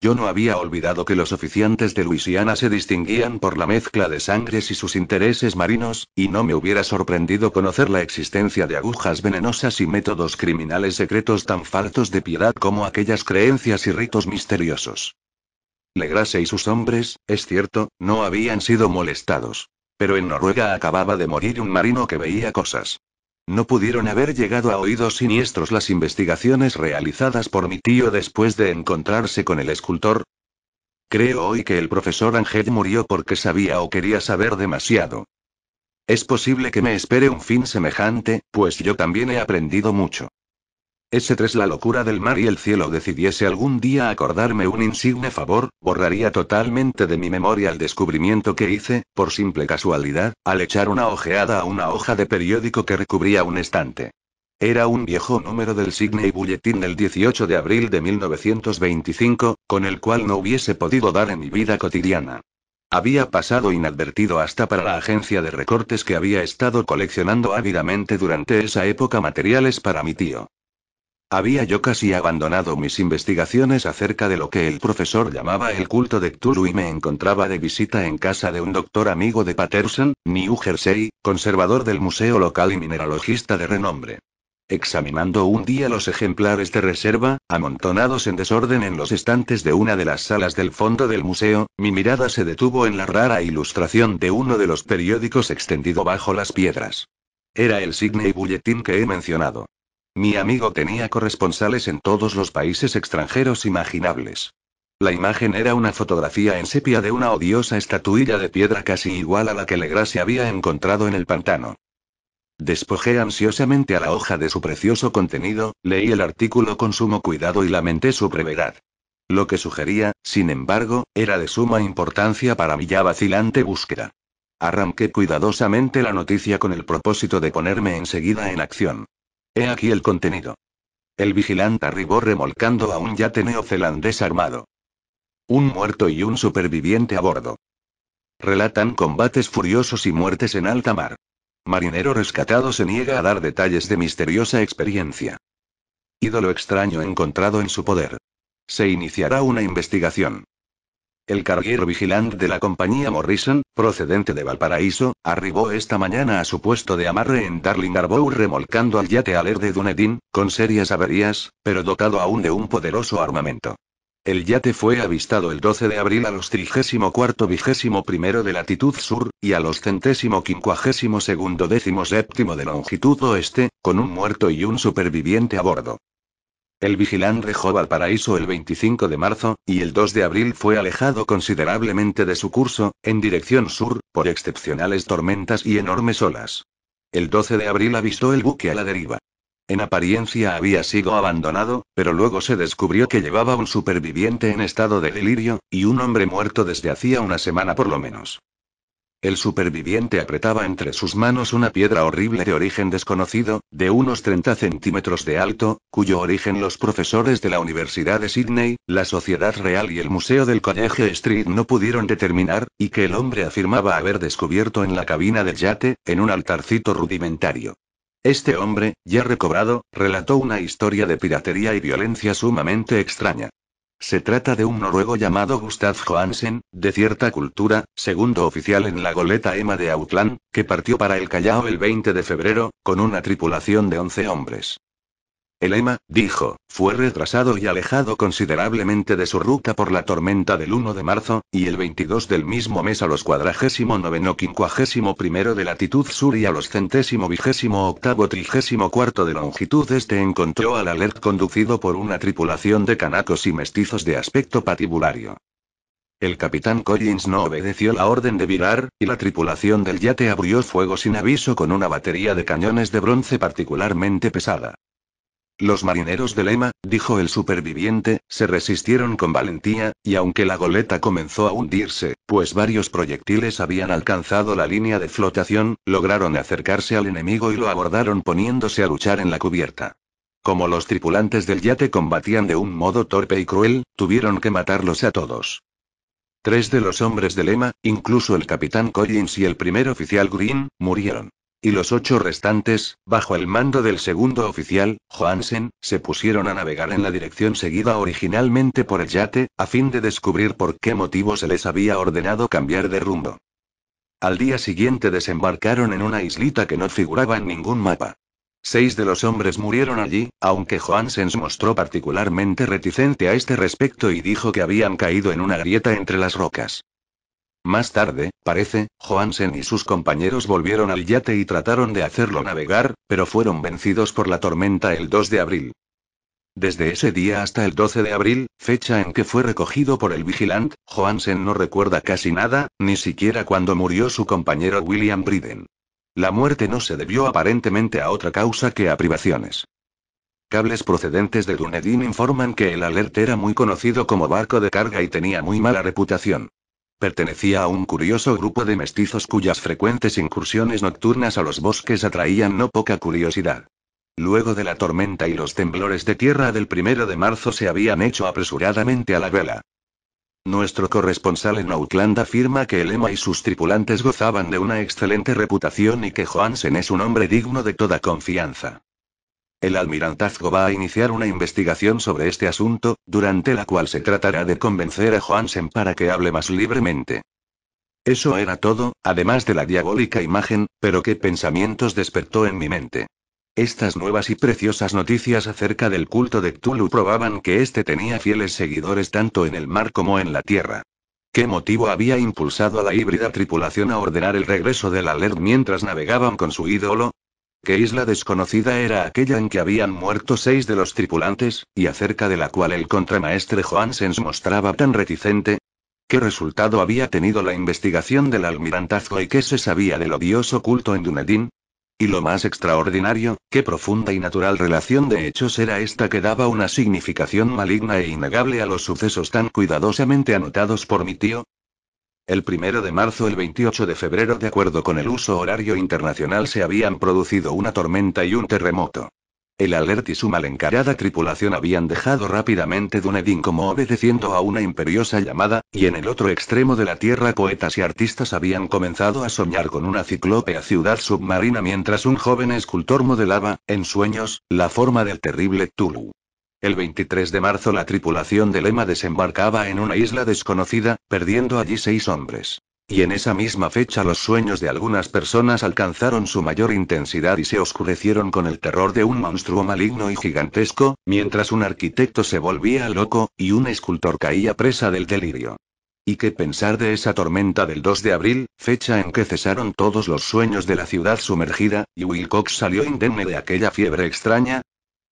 Yo no había olvidado que los oficiantes de Luisiana se distinguían por la mezcla de sangres y sus intereses marinos, y no me hubiera sorprendido conocer la existencia de agujas venenosas y métodos criminales secretos tan faltos de piedad como aquellas creencias y ritos misteriosos. Legrase y sus hombres, es cierto, no habían sido molestados. Pero en Noruega acababa de morir un marino que veía cosas. No pudieron haber llegado a oídos siniestros las investigaciones realizadas por mi tío después de encontrarse con el escultor. Creo hoy que el profesor Ángel murió porque sabía o quería saber demasiado. Es posible que me espere un fin semejante, pues yo también he aprendido mucho. S3 la locura del mar y el cielo decidiese algún día acordarme un insigne favor, borraría totalmente de mi memoria el descubrimiento que hice, por simple casualidad, al echar una ojeada a una hoja de periódico que recubría un estante. Era un viejo número del y Bulletin del 18 de abril de 1925, con el cual no hubiese podido dar en mi vida cotidiana. Había pasado inadvertido hasta para la agencia de recortes que había estado coleccionando ávidamente durante esa época materiales para mi tío. Había yo casi abandonado mis investigaciones acerca de lo que el profesor llamaba el culto de Cthulhu y me encontraba de visita en casa de un doctor amigo de Patterson, New Jersey, conservador del museo local y mineralogista de renombre. Examinando un día los ejemplares de reserva, amontonados en desorden en los estantes de una de las salas del fondo del museo, mi mirada se detuvo en la rara ilustración de uno de los periódicos extendido bajo las piedras. Era el y Bulletin que he mencionado. Mi amigo tenía corresponsales en todos los países extranjeros imaginables. La imagen era una fotografía en sepia de una odiosa estatuilla de piedra casi igual a la que Legras había encontrado en el pantano. Despojé ansiosamente a la hoja de su precioso contenido, leí el artículo con sumo cuidado y lamenté su brevedad. Lo que sugería, sin embargo, era de suma importancia para mi ya vacilante búsqueda. Arranqué cuidadosamente la noticia con el propósito de ponerme enseguida en acción. He aquí el contenido. El vigilante arribó remolcando a un yate neozelandés armado. Un muerto y un superviviente a bordo. Relatan combates furiosos y muertes en alta mar. Marinero rescatado se niega a dar detalles de misteriosa experiencia. Ídolo extraño encontrado en su poder. Se iniciará una investigación. El carguero vigilante de la compañía Morrison, procedente de Valparaíso, arribó esta mañana a su puesto de amarre en Darling Harbour remolcando al yate Aler de Dunedin, con serias averías, pero dotado aún de un poderoso armamento. El yate fue avistado el 12 de abril a los 34 vigésimo primero de latitud sur, y a los centésimo quincuagésimo segundo décimo séptimo de longitud oeste, con un muerto y un superviviente a bordo. El Vigilante dejó Valparaíso el 25 de marzo, y el 2 de abril fue alejado considerablemente de su curso, en dirección sur, por excepcionales tormentas y enormes olas. El 12 de abril avistó el buque a la deriva. En apariencia había sido abandonado, pero luego se descubrió que llevaba un superviviente en estado de delirio, y un hombre muerto desde hacía una semana por lo menos. El superviviente apretaba entre sus manos una piedra horrible de origen desconocido, de unos 30 centímetros de alto, cuyo origen los profesores de la Universidad de Sydney, la Sociedad Real y el Museo del Colegio Street no pudieron determinar, y que el hombre afirmaba haber descubierto en la cabina del yate, en un altarcito rudimentario. Este hombre, ya recobrado, relató una historia de piratería y violencia sumamente extraña. Se trata de un noruego llamado Gustav Johansen, de cierta cultura, segundo oficial en la goleta Emma de Autlán, que partió para el Callao el 20 de febrero, con una tripulación de 11 hombres. El EMA, dijo, fue retrasado y alejado considerablemente de su ruta por la tormenta del 1 de marzo, y el 22 del mismo mes a los cuadragésimo noveno quincuagésimo primero de latitud sur y a los centésimo vigésimo octavo trigésimo cuarto de longitud este encontró al alert conducido por una tripulación de canacos y mestizos de aspecto patibulario. El capitán Collins no obedeció la orden de virar, y la tripulación del yate abrió fuego sin aviso con una batería de cañones de bronce particularmente pesada. Los marineros de Lema, dijo el superviviente, se resistieron con valentía, y aunque la goleta comenzó a hundirse, pues varios proyectiles habían alcanzado la línea de flotación, lograron acercarse al enemigo y lo abordaron poniéndose a luchar en la cubierta. Como los tripulantes del yate combatían de un modo torpe y cruel, tuvieron que matarlos a todos. Tres de los hombres de Lema, incluso el capitán Collins y el primer oficial Green, murieron y los ocho restantes, bajo el mando del segundo oficial, Johansen, se pusieron a navegar en la dirección seguida originalmente por el yate, a fin de descubrir por qué motivo se les había ordenado cambiar de rumbo. Al día siguiente desembarcaron en una islita que no figuraba en ningún mapa. Seis de los hombres murieron allí, aunque Johansen se mostró particularmente reticente a este respecto y dijo que habían caído en una grieta entre las rocas. Más tarde, parece, Johansen y sus compañeros volvieron al yate y trataron de hacerlo navegar, pero fueron vencidos por la tormenta el 2 de abril. Desde ese día hasta el 12 de abril, fecha en que fue recogido por el vigilante, Johansen no recuerda casi nada, ni siquiera cuando murió su compañero William Briden. La muerte no se debió aparentemente a otra causa que a privaciones. Cables procedentes de Dunedin informan que el Alert era muy conocido como barco de carga y tenía muy mala reputación. Pertenecía a un curioso grupo de mestizos cuyas frecuentes incursiones nocturnas a los bosques atraían no poca curiosidad. Luego de la tormenta y los temblores de tierra del primero de marzo se habían hecho apresuradamente a la vela. Nuestro corresponsal en Auckland afirma que el EMA y sus tripulantes gozaban de una excelente reputación y que Johansen es un hombre digno de toda confianza. El almirantazgo va a iniciar una investigación sobre este asunto, durante la cual se tratará de convencer a Johansen para que hable más libremente. Eso era todo, además de la diabólica imagen, pero qué pensamientos despertó en mi mente. Estas nuevas y preciosas noticias acerca del culto de Cthulhu probaban que éste tenía fieles seguidores tanto en el mar como en la tierra. ¿Qué motivo había impulsado a la híbrida tripulación a ordenar el regreso de la alert mientras navegaban con su ídolo? qué isla desconocida era aquella en que habían muerto seis de los tripulantes, y acerca de la cual el contramaestre Johansens mostraba tan reticente? ¿Qué resultado había tenido la investigación del almirantazgo y qué se sabía del odioso culto en Dunedin? Y lo más extraordinario, qué profunda y natural relación de hechos era esta que daba una significación maligna e innegable a los sucesos tan cuidadosamente anotados por mi tío. El primero de marzo el 28 de febrero de acuerdo con el uso horario internacional se habían producido una tormenta y un terremoto. El alert y su mal encarada tripulación habían dejado rápidamente Dunedin como obedeciendo a una imperiosa llamada, y en el otro extremo de la Tierra poetas y artistas habían comenzado a soñar con una ciclópea ciudad submarina mientras un joven escultor modelaba, en sueños, la forma del terrible Tulu. El 23 de marzo la tripulación del Lema desembarcaba en una isla desconocida, perdiendo allí seis hombres. Y en esa misma fecha los sueños de algunas personas alcanzaron su mayor intensidad y se oscurecieron con el terror de un monstruo maligno y gigantesco, mientras un arquitecto se volvía loco, y un escultor caía presa del delirio. ¿Y qué pensar de esa tormenta del 2 de abril, fecha en que cesaron todos los sueños de la ciudad sumergida, y Wilcox salió indemne de aquella fiebre extraña,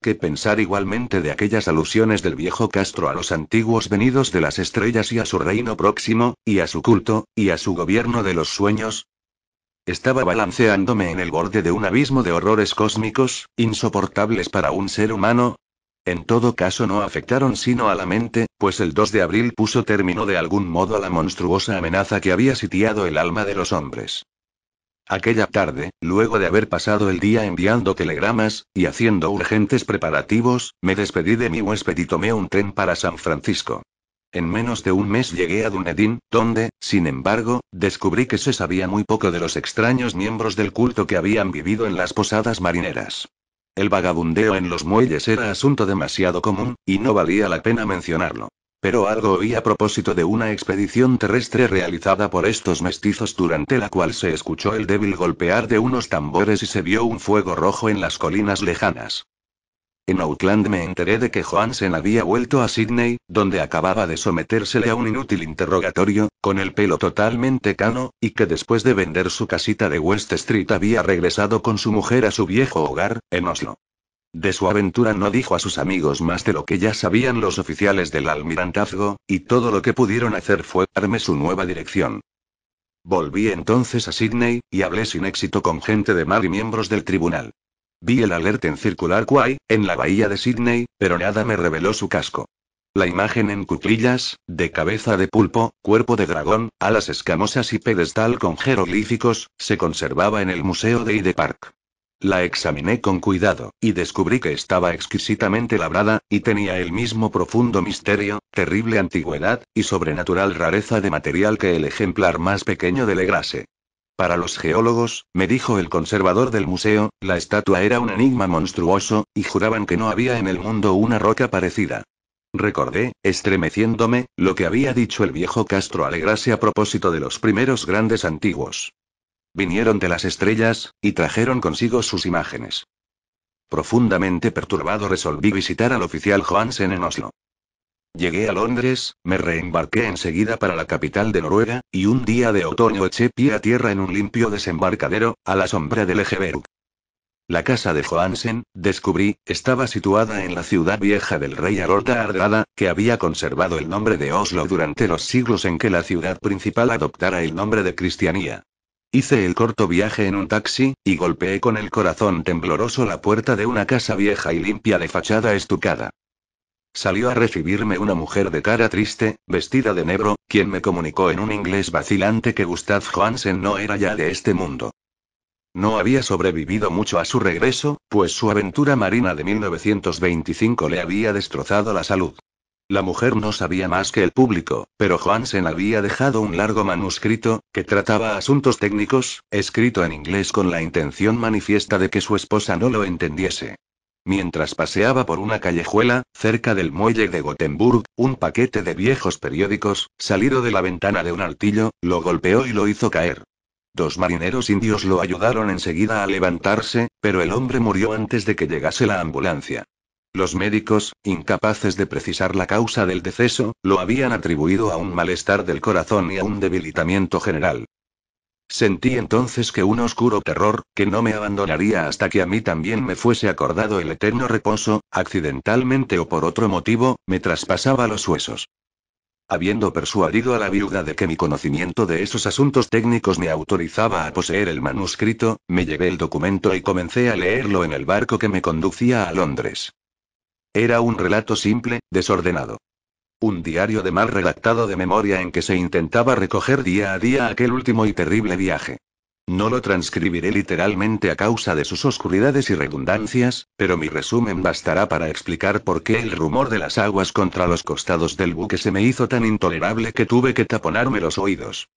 que pensar igualmente de aquellas alusiones del viejo Castro a los antiguos venidos de las estrellas y a su reino próximo, y a su culto, y a su gobierno de los sueños? Estaba balanceándome en el borde de un abismo de horrores cósmicos, insoportables para un ser humano, en todo caso no afectaron sino a la mente, pues el 2 de abril puso término de algún modo a la monstruosa amenaza que había sitiado el alma de los hombres. Aquella tarde, luego de haber pasado el día enviando telegramas, y haciendo urgentes preparativos, me despedí de mi huésped y tomé un tren para San Francisco. En menos de un mes llegué a Dunedin, donde, sin embargo, descubrí que se sabía muy poco de los extraños miembros del culto que habían vivido en las posadas marineras. El vagabundeo en los muelles era asunto demasiado común, y no valía la pena mencionarlo. Pero algo oí a propósito de una expedición terrestre realizada por estos mestizos durante la cual se escuchó el débil golpear de unos tambores y se vio un fuego rojo en las colinas lejanas. En Outland me enteré de que Johansen había vuelto a Sydney, donde acababa de sometérsele a un inútil interrogatorio, con el pelo totalmente cano, y que después de vender su casita de West Street había regresado con su mujer a su viejo hogar, en Oslo. De su aventura no dijo a sus amigos más de lo que ya sabían los oficiales del almirantazgo, y todo lo que pudieron hacer fue darme su nueva dirección. Volví entonces a Sydney, y hablé sin éxito con gente de mar y miembros del tribunal. Vi el alerta en circular Quay, en la bahía de Sydney, pero nada me reveló su casco. La imagen en cuclillas, de cabeza de pulpo, cuerpo de dragón, alas escamosas y pedestal con jeroglíficos, se conservaba en el Museo de Ide Park. La examiné con cuidado, y descubrí que estaba exquisitamente labrada, y tenía el mismo profundo misterio, terrible antigüedad, y sobrenatural rareza de material que el ejemplar más pequeño de Legrase. Para los geólogos, me dijo el conservador del museo, la estatua era un enigma monstruoso, y juraban que no había en el mundo una roca parecida. Recordé, estremeciéndome, lo que había dicho el viejo Castro a Alegrase a propósito de los primeros grandes antiguos. Vinieron de las estrellas, y trajeron consigo sus imágenes. Profundamente perturbado resolví visitar al oficial Johansen en Oslo. Llegué a Londres, me reembarqué enseguida para la capital de Noruega, y un día de otoño eché pie a tierra en un limpio desembarcadero, a la sombra del Egeberg. La casa de Johansen, descubrí, estaba situada en la ciudad vieja del rey Arorta Ardrada, que había conservado el nombre de Oslo durante los siglos en que la ciudad principal adoptara el nombre de Cristianía. Hice el corto viaje en un taxi, y golpeé con el corazón tembloroso la puerta de una casa vieja y limpia de fachada estucada. Salió a recibirme una mujer de cara triste, vestida de negro, quien me comunicó en un inglés vacilante que Gustav Johansen no era ya de este mundo. No había sobrevivido mucho a su regreso, pues su aventura marina de 1925 le había destrozado la salud. La mujer no sabía más que el público, pero Johansen había dejado un largo manuscrito, que trataba asuntos técnicos, escrito en inglés con la intención manifiesta de que su esposa no lo entendiese. Mientras paseaba por una callejuela, cerca del muelle de Gotemburg, un paquete de viejos periódicos, salido de la ventana de un altillo, lo golpeó y lo hizo caer. Dos marineros indios lo ayudaron enseguida a levantarse, pero el hombre murió antes de que llegase la ambulancia. Los médicos, incapaces de precisar la causa del deceso, lo habían atribuido a un malestar del corazón y a un debilitamiento general. Sentí entonces que un oscuro terror, que no me abandonaría hasta que a mí también me fuese acordado el eterno reposo, accidentalmente o por otro motivo, me traspasaba los huesos. Habiendo persuadido a la viuda de que mi conocimiento de esos asuntos técnicos me autorizaba a poseer el manuscrito, me llevé el documento y comencé a leerlo en el barco que me conducía a Londres. Era un relato simple, desordenado. Un diario de mal redactado de memoria en que se intentaba recoger día a día aquel último y terrible viaje. No lo transcribiré literalmente a causa de sus oscuridades y redundancias, pero mi resumen bastará para explicar por qué el rumor de las aguas contra los costados del buque se me hizo tan intolerable que tuve que taponarme los oídos.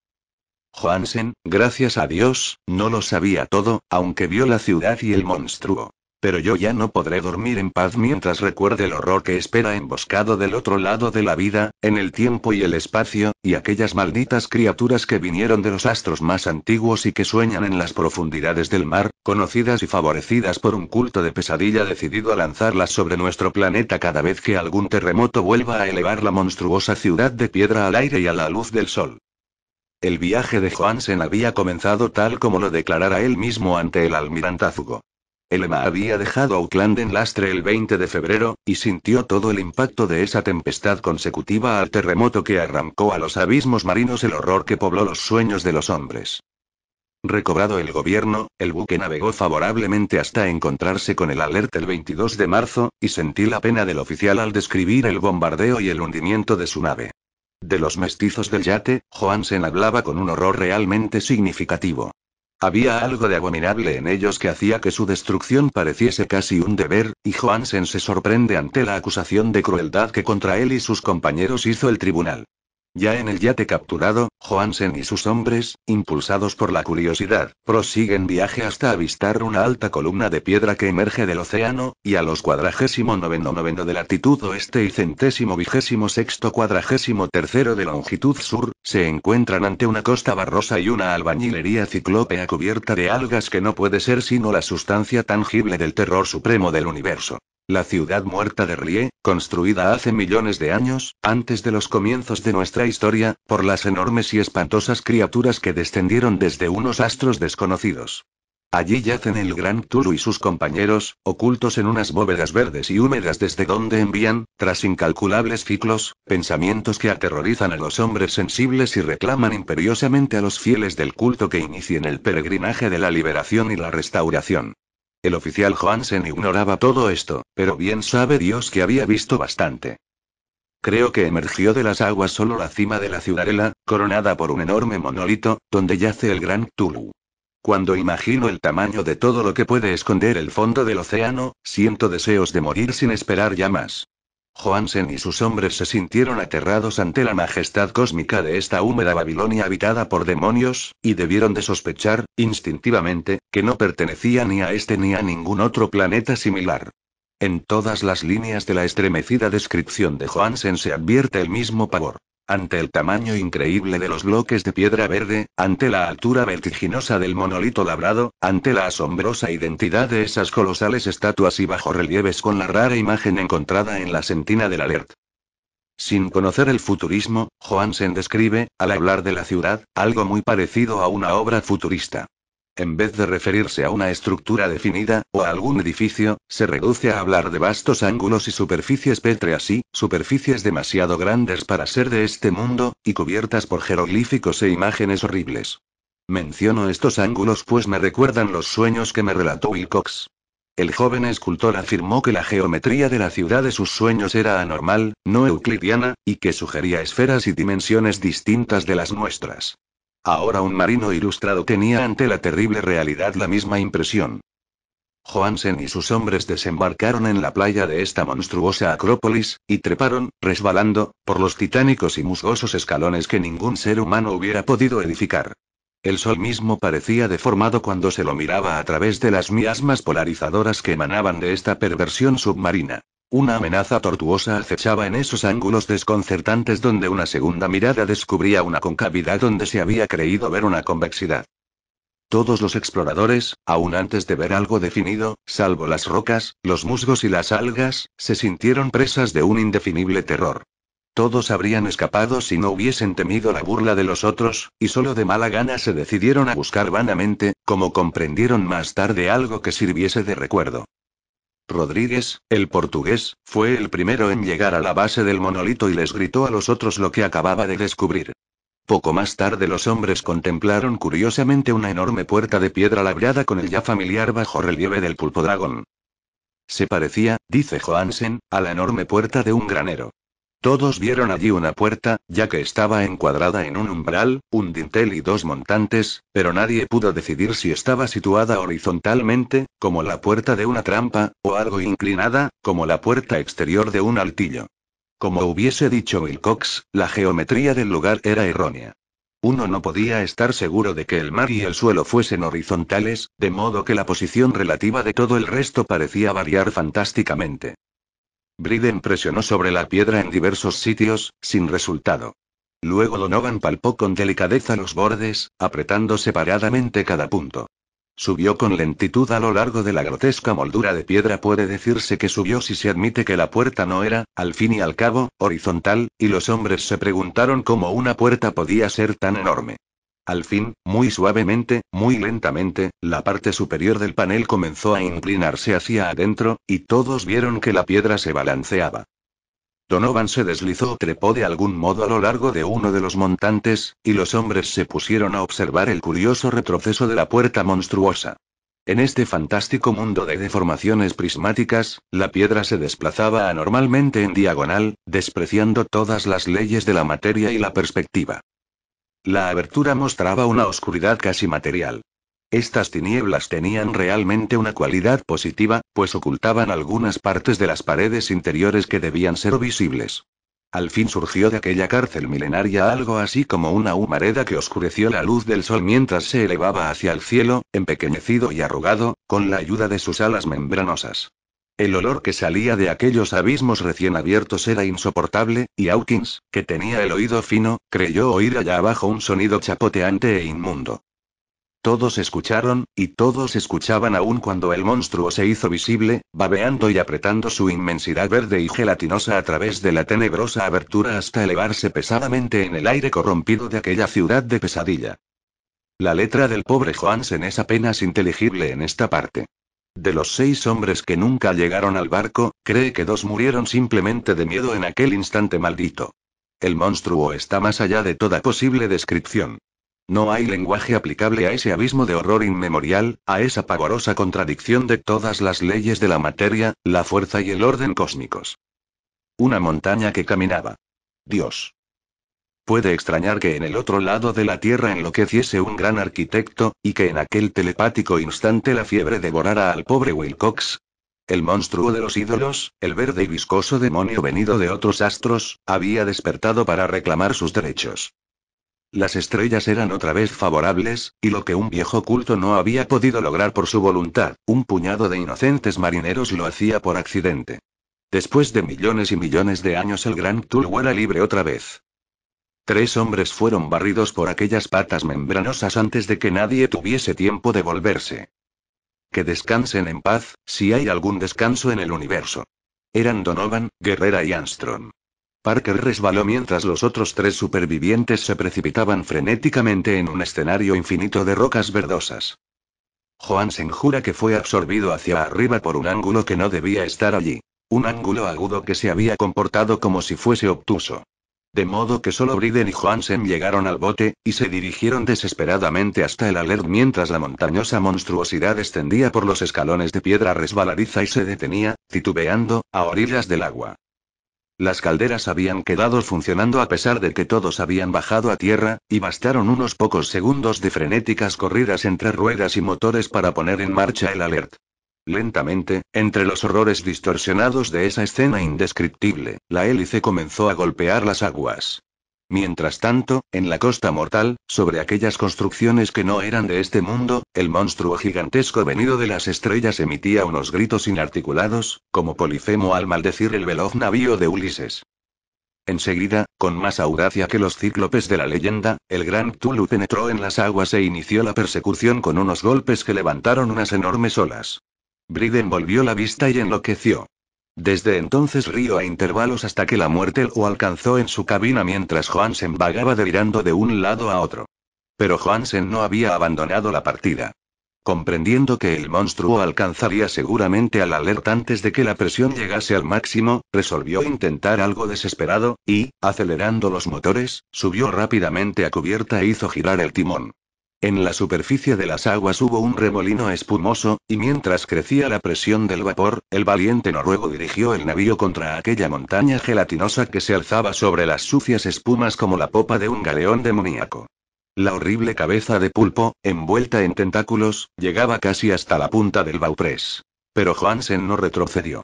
Johansen, gracias a Dios, no lo sabía todo, aunque vio la ciudad y el monstruo. Pero yo ya no podré dormir en paz mientras recuerde el horror que espera emboscado del otro lado de la vida, en el tiempo y el espacio, y aquellas malditas criaturas que vinieron de los astros más antiguos y que sueñan en las profundidades del mar, conocidas y favorecidas por un culto de pesadilla decidido a lanzarlas sobre nuestro planeta cada vez que algún terremoto vuelva a elevar la monstruosa ciudad de piedra al aire y a la luz del sol. El viaje de Johansen había comenzado tal como lo declarara él mismo ante el almirantazgo. El había dejado Auckland en lastre el 20 de febrero, y sintió todo el impacto de esa tempestad consecutiva al terremoto que arrancó a los abismos marinos el horror que pobló los sueños de los hombres. Recobrado el gobierno, el buque navegó favorablemente hasta encontrarse con el alerta el 22 de marzo, y sentí la pena del oficial al describir el bombardeo y el hundimiento de su nave. De los mestizos del yate, Johansen hablaba con un horror realmente significativo. Había algo de abominable en ellos que hacía que su destrucción pareciese casi un deber, y Johansen se sorprende ante la acusación de crueldad que contra él y sus compañeros hizo el tribunal. Ya en el yate capturado, Johansen y sus hombres, impulsados por la curiosidad, prosiguen viaje hasta avistar una alta columna de piedra que emerge del océano, y a los cuadragésimo noveno noveno de latitud oeste y centésimo vigésimo sexto cuadragésimo tercero de longitud sur, se encuentran ante una costa barrosa y una albañilería ciclópea cubierta de algas que no puede ser sino la sustancia tangible del terror supremo del universo. La ciudad muerta de Rie, construida hace millones de años, antes de los comienzos de nuestra historia, por las enormes y espantosas criaturas que descendieron desde unos astros desconocidos. Allí yacen el gran Tulu y sus compañeros, ocultos en unas bóvedas verdes y húmedas desde donde envían, tras incalculables ciclos, pensamientos que aterrorizan a los hombres sensibles y reclaman imperiosamente a los fieles del culto que inicien el peregrinaje de la liberación y la restauración. El oficial Johansen ignoraba todo esto, pero bien sabe Dios que había visto bastante. Creo que emergió de las aguas solo la cima de la ciudadela, coronada por un enorme monolito, donde yace el gran Tulu. Cuando imagino el tamaño de todo lo que puede esconder el fondo del océano, siento deseos de morir sin esperar ya más. Johansen y sus hombres se sintieron aterrados ante la majestad cósmica de esta húmeda Babilonia habitada por demonios, y debieron de sospechar, instintivamente, que no pertenecía ni a este ni a ningún otro planeta similar. En todas las líneas de la estremecida descripción de Johansen se advierte el mismo pavor. Ante el tamaño increíble de los bloques de piedra verde, ante la altura vertiginosa del monolito labrado, ante la asombrosa identidad de esas colosales estatuas y bajorrelieves con la rara imagen encontrada en la sentina del Alert. Sin conocer el futurismo, Johansen describe, al hablar de la ciudad, algo muy parecido a una obra futurista. En vez de referirse a una estructura definida, o a algún edificio, se reduce a hablar de vastos ángulos y superficies pétreas y, superficies demasiado grandes para ser de este mundo, y cubiertas por jeroglíficos e imágenes horribles. Menciono estos ángulos pues me recuerdan los sueños que me relató Wilcox. El joven escultor afirmó que la geometría de la ciudad de sus sueños era anormal, no euclidiana, y que sugería esferas y dimensiones distintas de las nuestras. Ahora un marino ilustrado tenía ante la terrible realidad la misma impresión. Johansen y sus hombres desembarcaron en la playa de esta monstruosa acrópolis, y treparon, resbalando, por los titánicos y musgosos escalones que ningún ser humano hubiera podido edificar. El sol mismo parecía deformado cuando se lo miraba a través de las miasmas polarizadoras que emanaban de esta perversión submarina. Una amenaza tortuosa acechaba en esos ángulos desconcertantes donde una segunda mirada descubría una concavidad donde se había creído ver una convexidad. Todos los exploradores, aun antes de ver algo definido, salvo las rocas, los musgos y las algas, se sintieron presas de un indefinible terror. Todos habrían escapado si no hubiesen temido la burla de los otros, y solo de mala gana se decidieron a buscar vanamente, como comprendieron más tarde algo que sirviese de recuerdo. Rodríguez, el portugués, fue el primero en llegar a la base del monolito y les gritó a los otros lo que acababa de descubrir. Poco más tarde los hombres contemplaron curiosamente una enorme puerta de piedra labrada con el ya familiar bajo relieve del pulpo dragón. Se parecía, dice Johansen, a la enorme puerta de un granero. Todos vieron allí una puerta, ya que estaba encuadrada en un umbral, un dintel y dos montantes, pero nadie pudo decidir si estaba situada horizontalmente, como la puerta de una trampa, o algo inclinada, como la puerta exterior de un altillo. Como hubiese dicho Wilcox, la geometría del lugar era errónea. Uno no podía estar seguro de que el mar y el suelo fuesen horizontales, de modo que la posición relativa de todo el resto parecía variar fantásticamente. Briden presionó sobre la piedra en diversos sitios, sin resultado. Luego Donovan palpó con delicadeza los bordes, apretando separadamente cada punto. Subió con lentitud a lo largo de la grotesca moldura de piedra. Puede decirse que subió si se admite que la puerta no era, al fin y al cabo, horizontal, y los hombres se preguntaron cómo una puerta podía ser tan enorme. Al fin, muy suavemente, muy lentamente, la parte superior del panel comenzó a inclinarse hacia adentro, y todos vieron que la piedra se balanceaba. Donovan se deslizó o trepó de algún modo a lo largo de uno de los montantes, y los hombres se pusieron a observar el curioso retroceso de la puerta monstruosa. En este fantástico mundo de deformaciones prismáticas, la piedra se desplazaba anormalmente en diagonal, despreciando todas las leyes de la materia y la perspectiva. La abertura mostraba una oscuridad casi material. Estas tinieblas tenían realmente una cualidad positiva, pues ocultaban algunas partes de las paredes interiores que debían ser visibles. Al fin surgió de aquella cárcel milenaria algo así como una humareda que oscureció la luz del sol mientras se elevaba hacia el cielo, empequeñecido y arrugado, con la ayuda de sus alas membranosas. El olor que salía de aquellos abismos recién abiertos era insoportable, y Hawkins, que tenía el oído fino, creyó oír allá abajo un sonido chapoteante e inmundo. Todos escucharon, y todos escuchaban aún cuando el monstruo se hizo visible, babeando y apretando su inmensidad verde y gelatinosa a través de la tenebrosa abertura hasta elevarse pesadamente en el aire corrompido de aquella ciudad de pesadilla. La letra del pobre Johansen es apenas inteligible en esta parte. De los seis hombres que nunca llegaron al barco, cree que dos murieron simplemente de miedo en aquel instante maldito. El monstruo está más allá de toda posible descripción. No hay lenguaje aplicable a ese abismo de horror inmemorial, a esa pavorosa contradicción de todas las leyes de la materia, la fuerza y el orden cósmicos. Una montaña que caminaba. Dios. Puede extrañar que en el otro lado de la Tierra enloqueciese un gran arquitecto, y que en aquel telepático instante la fiebre devorara al pobre Wilcox. El monstruo de los ídolos, el verde y viscoso demonio venido de otros astros, había despertado para reclamar sus derechos. Las estrellas eran otra vez favorables, y lo que un viejo culto no había podido lograr por su voluntad, un puñado de inocentes marineros lo hacía por accidente. Después de millones y millones de años el gran Tulu era libre otra vez. Tres hombres fueron barridos por aquellas patas membranosas antes de que nadie tuviese tiempo de volverse. Que descansen en paz, si hay algún descanso en el universo. Eran Donovan, Guerrera y Armstrong. Parker resbaló mientras los otros tres supervivientes se precipitaban frenéticamente en un escenario infinito de rocas verdosas. se jura que fue absorbido hacia arriba por un ángulo que no debía estar allí. Un ángulo agudo que se había comportado como si fuese obtuso. De modo que solo Briden y Johansen llegaron al bote, y se dirigieron desesperadamente hasta el alert mientras la montañosa monstruosidad descendía por los escalones de piedra resbaladiza y se detenía, titubeando, a orillas del agua. Las calderas habían quedado funcionando a pesar de que todos habían bajado a tierra, y bastaron unos pocos segundos de frenéticas corridas entre ruedas y motores para poner en marcha el alert. Lentamente, entre los horrores distorsionados de esa escena indescriptible, la hélice comenzó a golpear las aguas. Mientras tanto, en la costa mortal, sobre aquellas construcciones que no eran de este mundo, el monstruo gigantesco venido de las estrellas emitía unos gritos inarticulados, como Polifemo al maldecir el veloz navío de Ulises. Enseguida, con más audacia que los cíclopes de la leyenda, el gran Tulu penetró en las aguas e inició la persecución con unos golpes que levantaron unas enormes olas. Briden volvió la vista y enloqueció. Desde entonces río a intervalos hasta que la muerte lo alcanzó en su cabina mientras Johansen vagaba delirando de un lado a otro. Pero Johansen no había abandonado la partida. Comprendiendo que el monstruo alcanzaría seguramente al alerta antes de que la presión llegase al máximo, resolvió intentar algo desesperado, y, acelerando los motores, subió rápidamente a cubierta e hizo girar el timón. En la superficie de las aguas hubo un remolino espumoso, y mientras crecía la presión del vapor, el valiente noruego dirigió el navío contra aquella montaña gelatinosa que se alzaba sobre las sucias espumas como la popa de un galeón demoníaco. La horrible cabeza de pulpo, envuelta en tentáculos, llegaba casi hasta la punta del bauprés. Pero Johansen no retrocedió.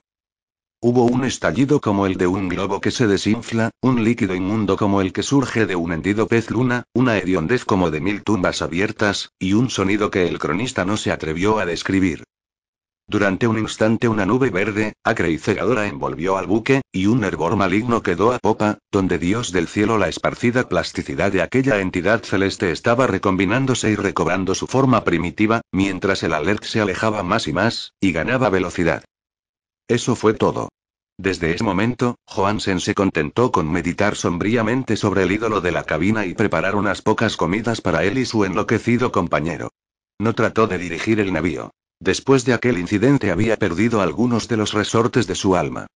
Hubo un estallido como el de un globo que se desinfla, un líquido inmundo como el que surge de un hendido pez luna, una hediondez como de mil tumbas abiertas, y un sonido que el cronista no se atrevió a describir. Durante un instante una nube verde, acre y cegadora envolvió al buque, y un hervor maligno quedó a popa, donde Dios del cielo la esparcida plasticidad de aquella entidad celeste estaba recombinándose y recobrando su forma primitiva, mientras el alert se alejaba más y más, y ganaba velocidad. Eso fue todo. Desde ese momento, Johansen se contentó con meditar sombríamente sobre el ídolo de la cabina y preparar unas pocas comidas para él y su enloquecido compañero. No trató de dirigir el navío. Después de aquel incidente había perdido algunos de los resortes de su alma.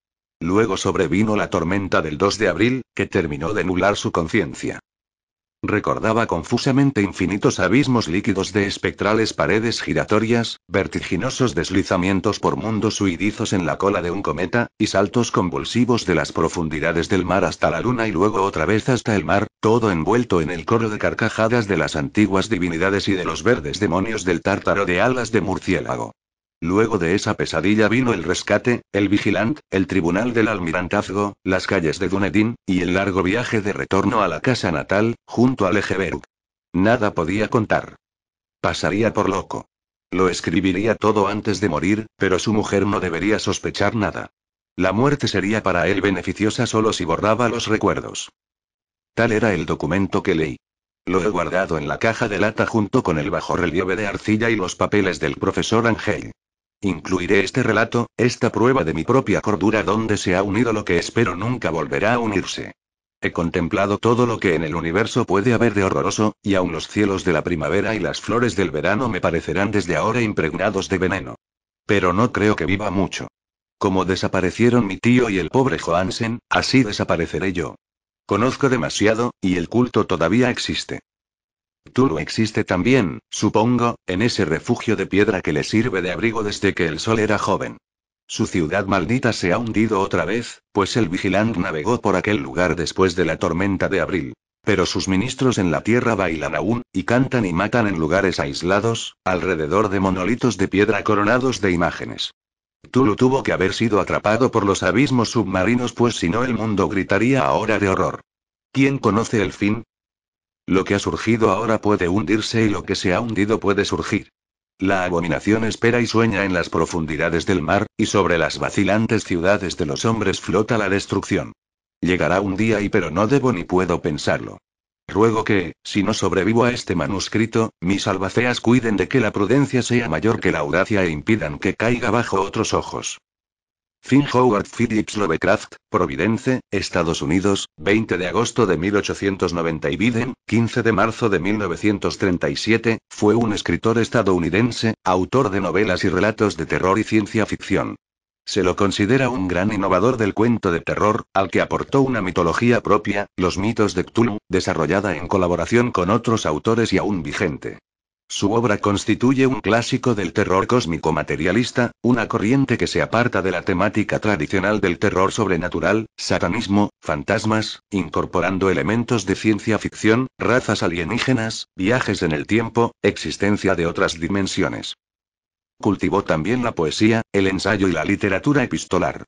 Luego sobrevino la tormenta del 2 de abril, que terminó de nular su conciencia. Recordaba confusamente infinitos abismos líquidos de espectrales paredes giratorias, vertiginosos deslizamientos por mundos huidizos en la cola de un cometa, y saltos convulsivos de las profundidades del mar hasta la luna y luego otra vez hasta el mar, todo envuelto en el coro de carcajadas de las antiguas divinidades y de los verdes demonios del tártaro de alas de murciélago. Luego de esa pesadilla vino el rescate, el vigilante, el tribunal del almirantazgo, las calles de Dunedin, y el largo viaje de retorno a la casa natal, junto al Egeberg. Nada podía contar. Pasaría por loco. Lo escribiría todo antes de morir, pero su mujer no debería sospechar nada. La muerte sería para él beneficiosa solo si borraba los recuerdos. Tal era el documento que leí. Lo he guardado en la caja de lata junto con el bajo relieve de arcilla y los papeles del profesor Angel. Incluiré este relato, esta prueba de mi propia cordura donde se ha unido lo que espero nunca volverá a unirse. He contemplado todo lo que en el universo puede haber de horroroso, y aun los cielos de la primavera y las flores del verano me parecerán desde ahora impregnados de veneno. Pero no creo que viva mucho. Como desaparecieron mi tío y el pobre Johansen, así desapareceré yo. Conozco demasiado, y el culto todavía existe. Tulu existe también, supongo, en ese refugio de piedra que le sirve de abrigo desde que el sol era joven. Su ciudad maldita se ha hundido otra vez, pues el vigilante navegó por aquel lugar después de la tormenta de abril. Pero sus ministros en la tierra bailan aún, y cantan y matan en lugares aislados, alrededor de monolitos de piedra coronados de imágenes. Tulu tuvo que haber sido atrapado por los abismos submarinos, pues si no el mundo gritaría ahora de horror. ¿Quién conoce el fin? Lo que ha surgido ahora puede hundirse y lo que se ha hundido puede surgir. La abominación espera y sueña en las profundidades del mar, y sobre las vacilantes ciudades de los hombres flota la destrucción. Llegará un día y pero no debo ni puedo pensarlo. Ruego que, si no sobrevivo a este manuscrito, mis albaceas cuiden de que la prudencia sea mayor que la audacia e impidan que caiga bajo otros ojos. Finn Howard Phillips Lovecraft, Providence, Estados Unidos, 20 de agosto de 1890 y Biden, 15 de marzo de 1937, fue un escritor estadounidense, autor de novelas y relatos de terror y ciencia ficción. Se lo considera un gran innovador del cuento de terror, al que aportó una mitología propia, los mitos de Cthulhu, desarrollada en colaboración con otros autores y aún vigente. Su obra constituye un clásico del terror cósmico materialista, una corriente que se aparta de la temática tradicional del terror sobrenatural, satanismo, fantasmas, incorporando elementos de ciencia ficción, razas alienígenas, viajes en el tiempo, existencia de otras dimensiones. Cultivó también la poesía, el ensayo y la literatura epistolar.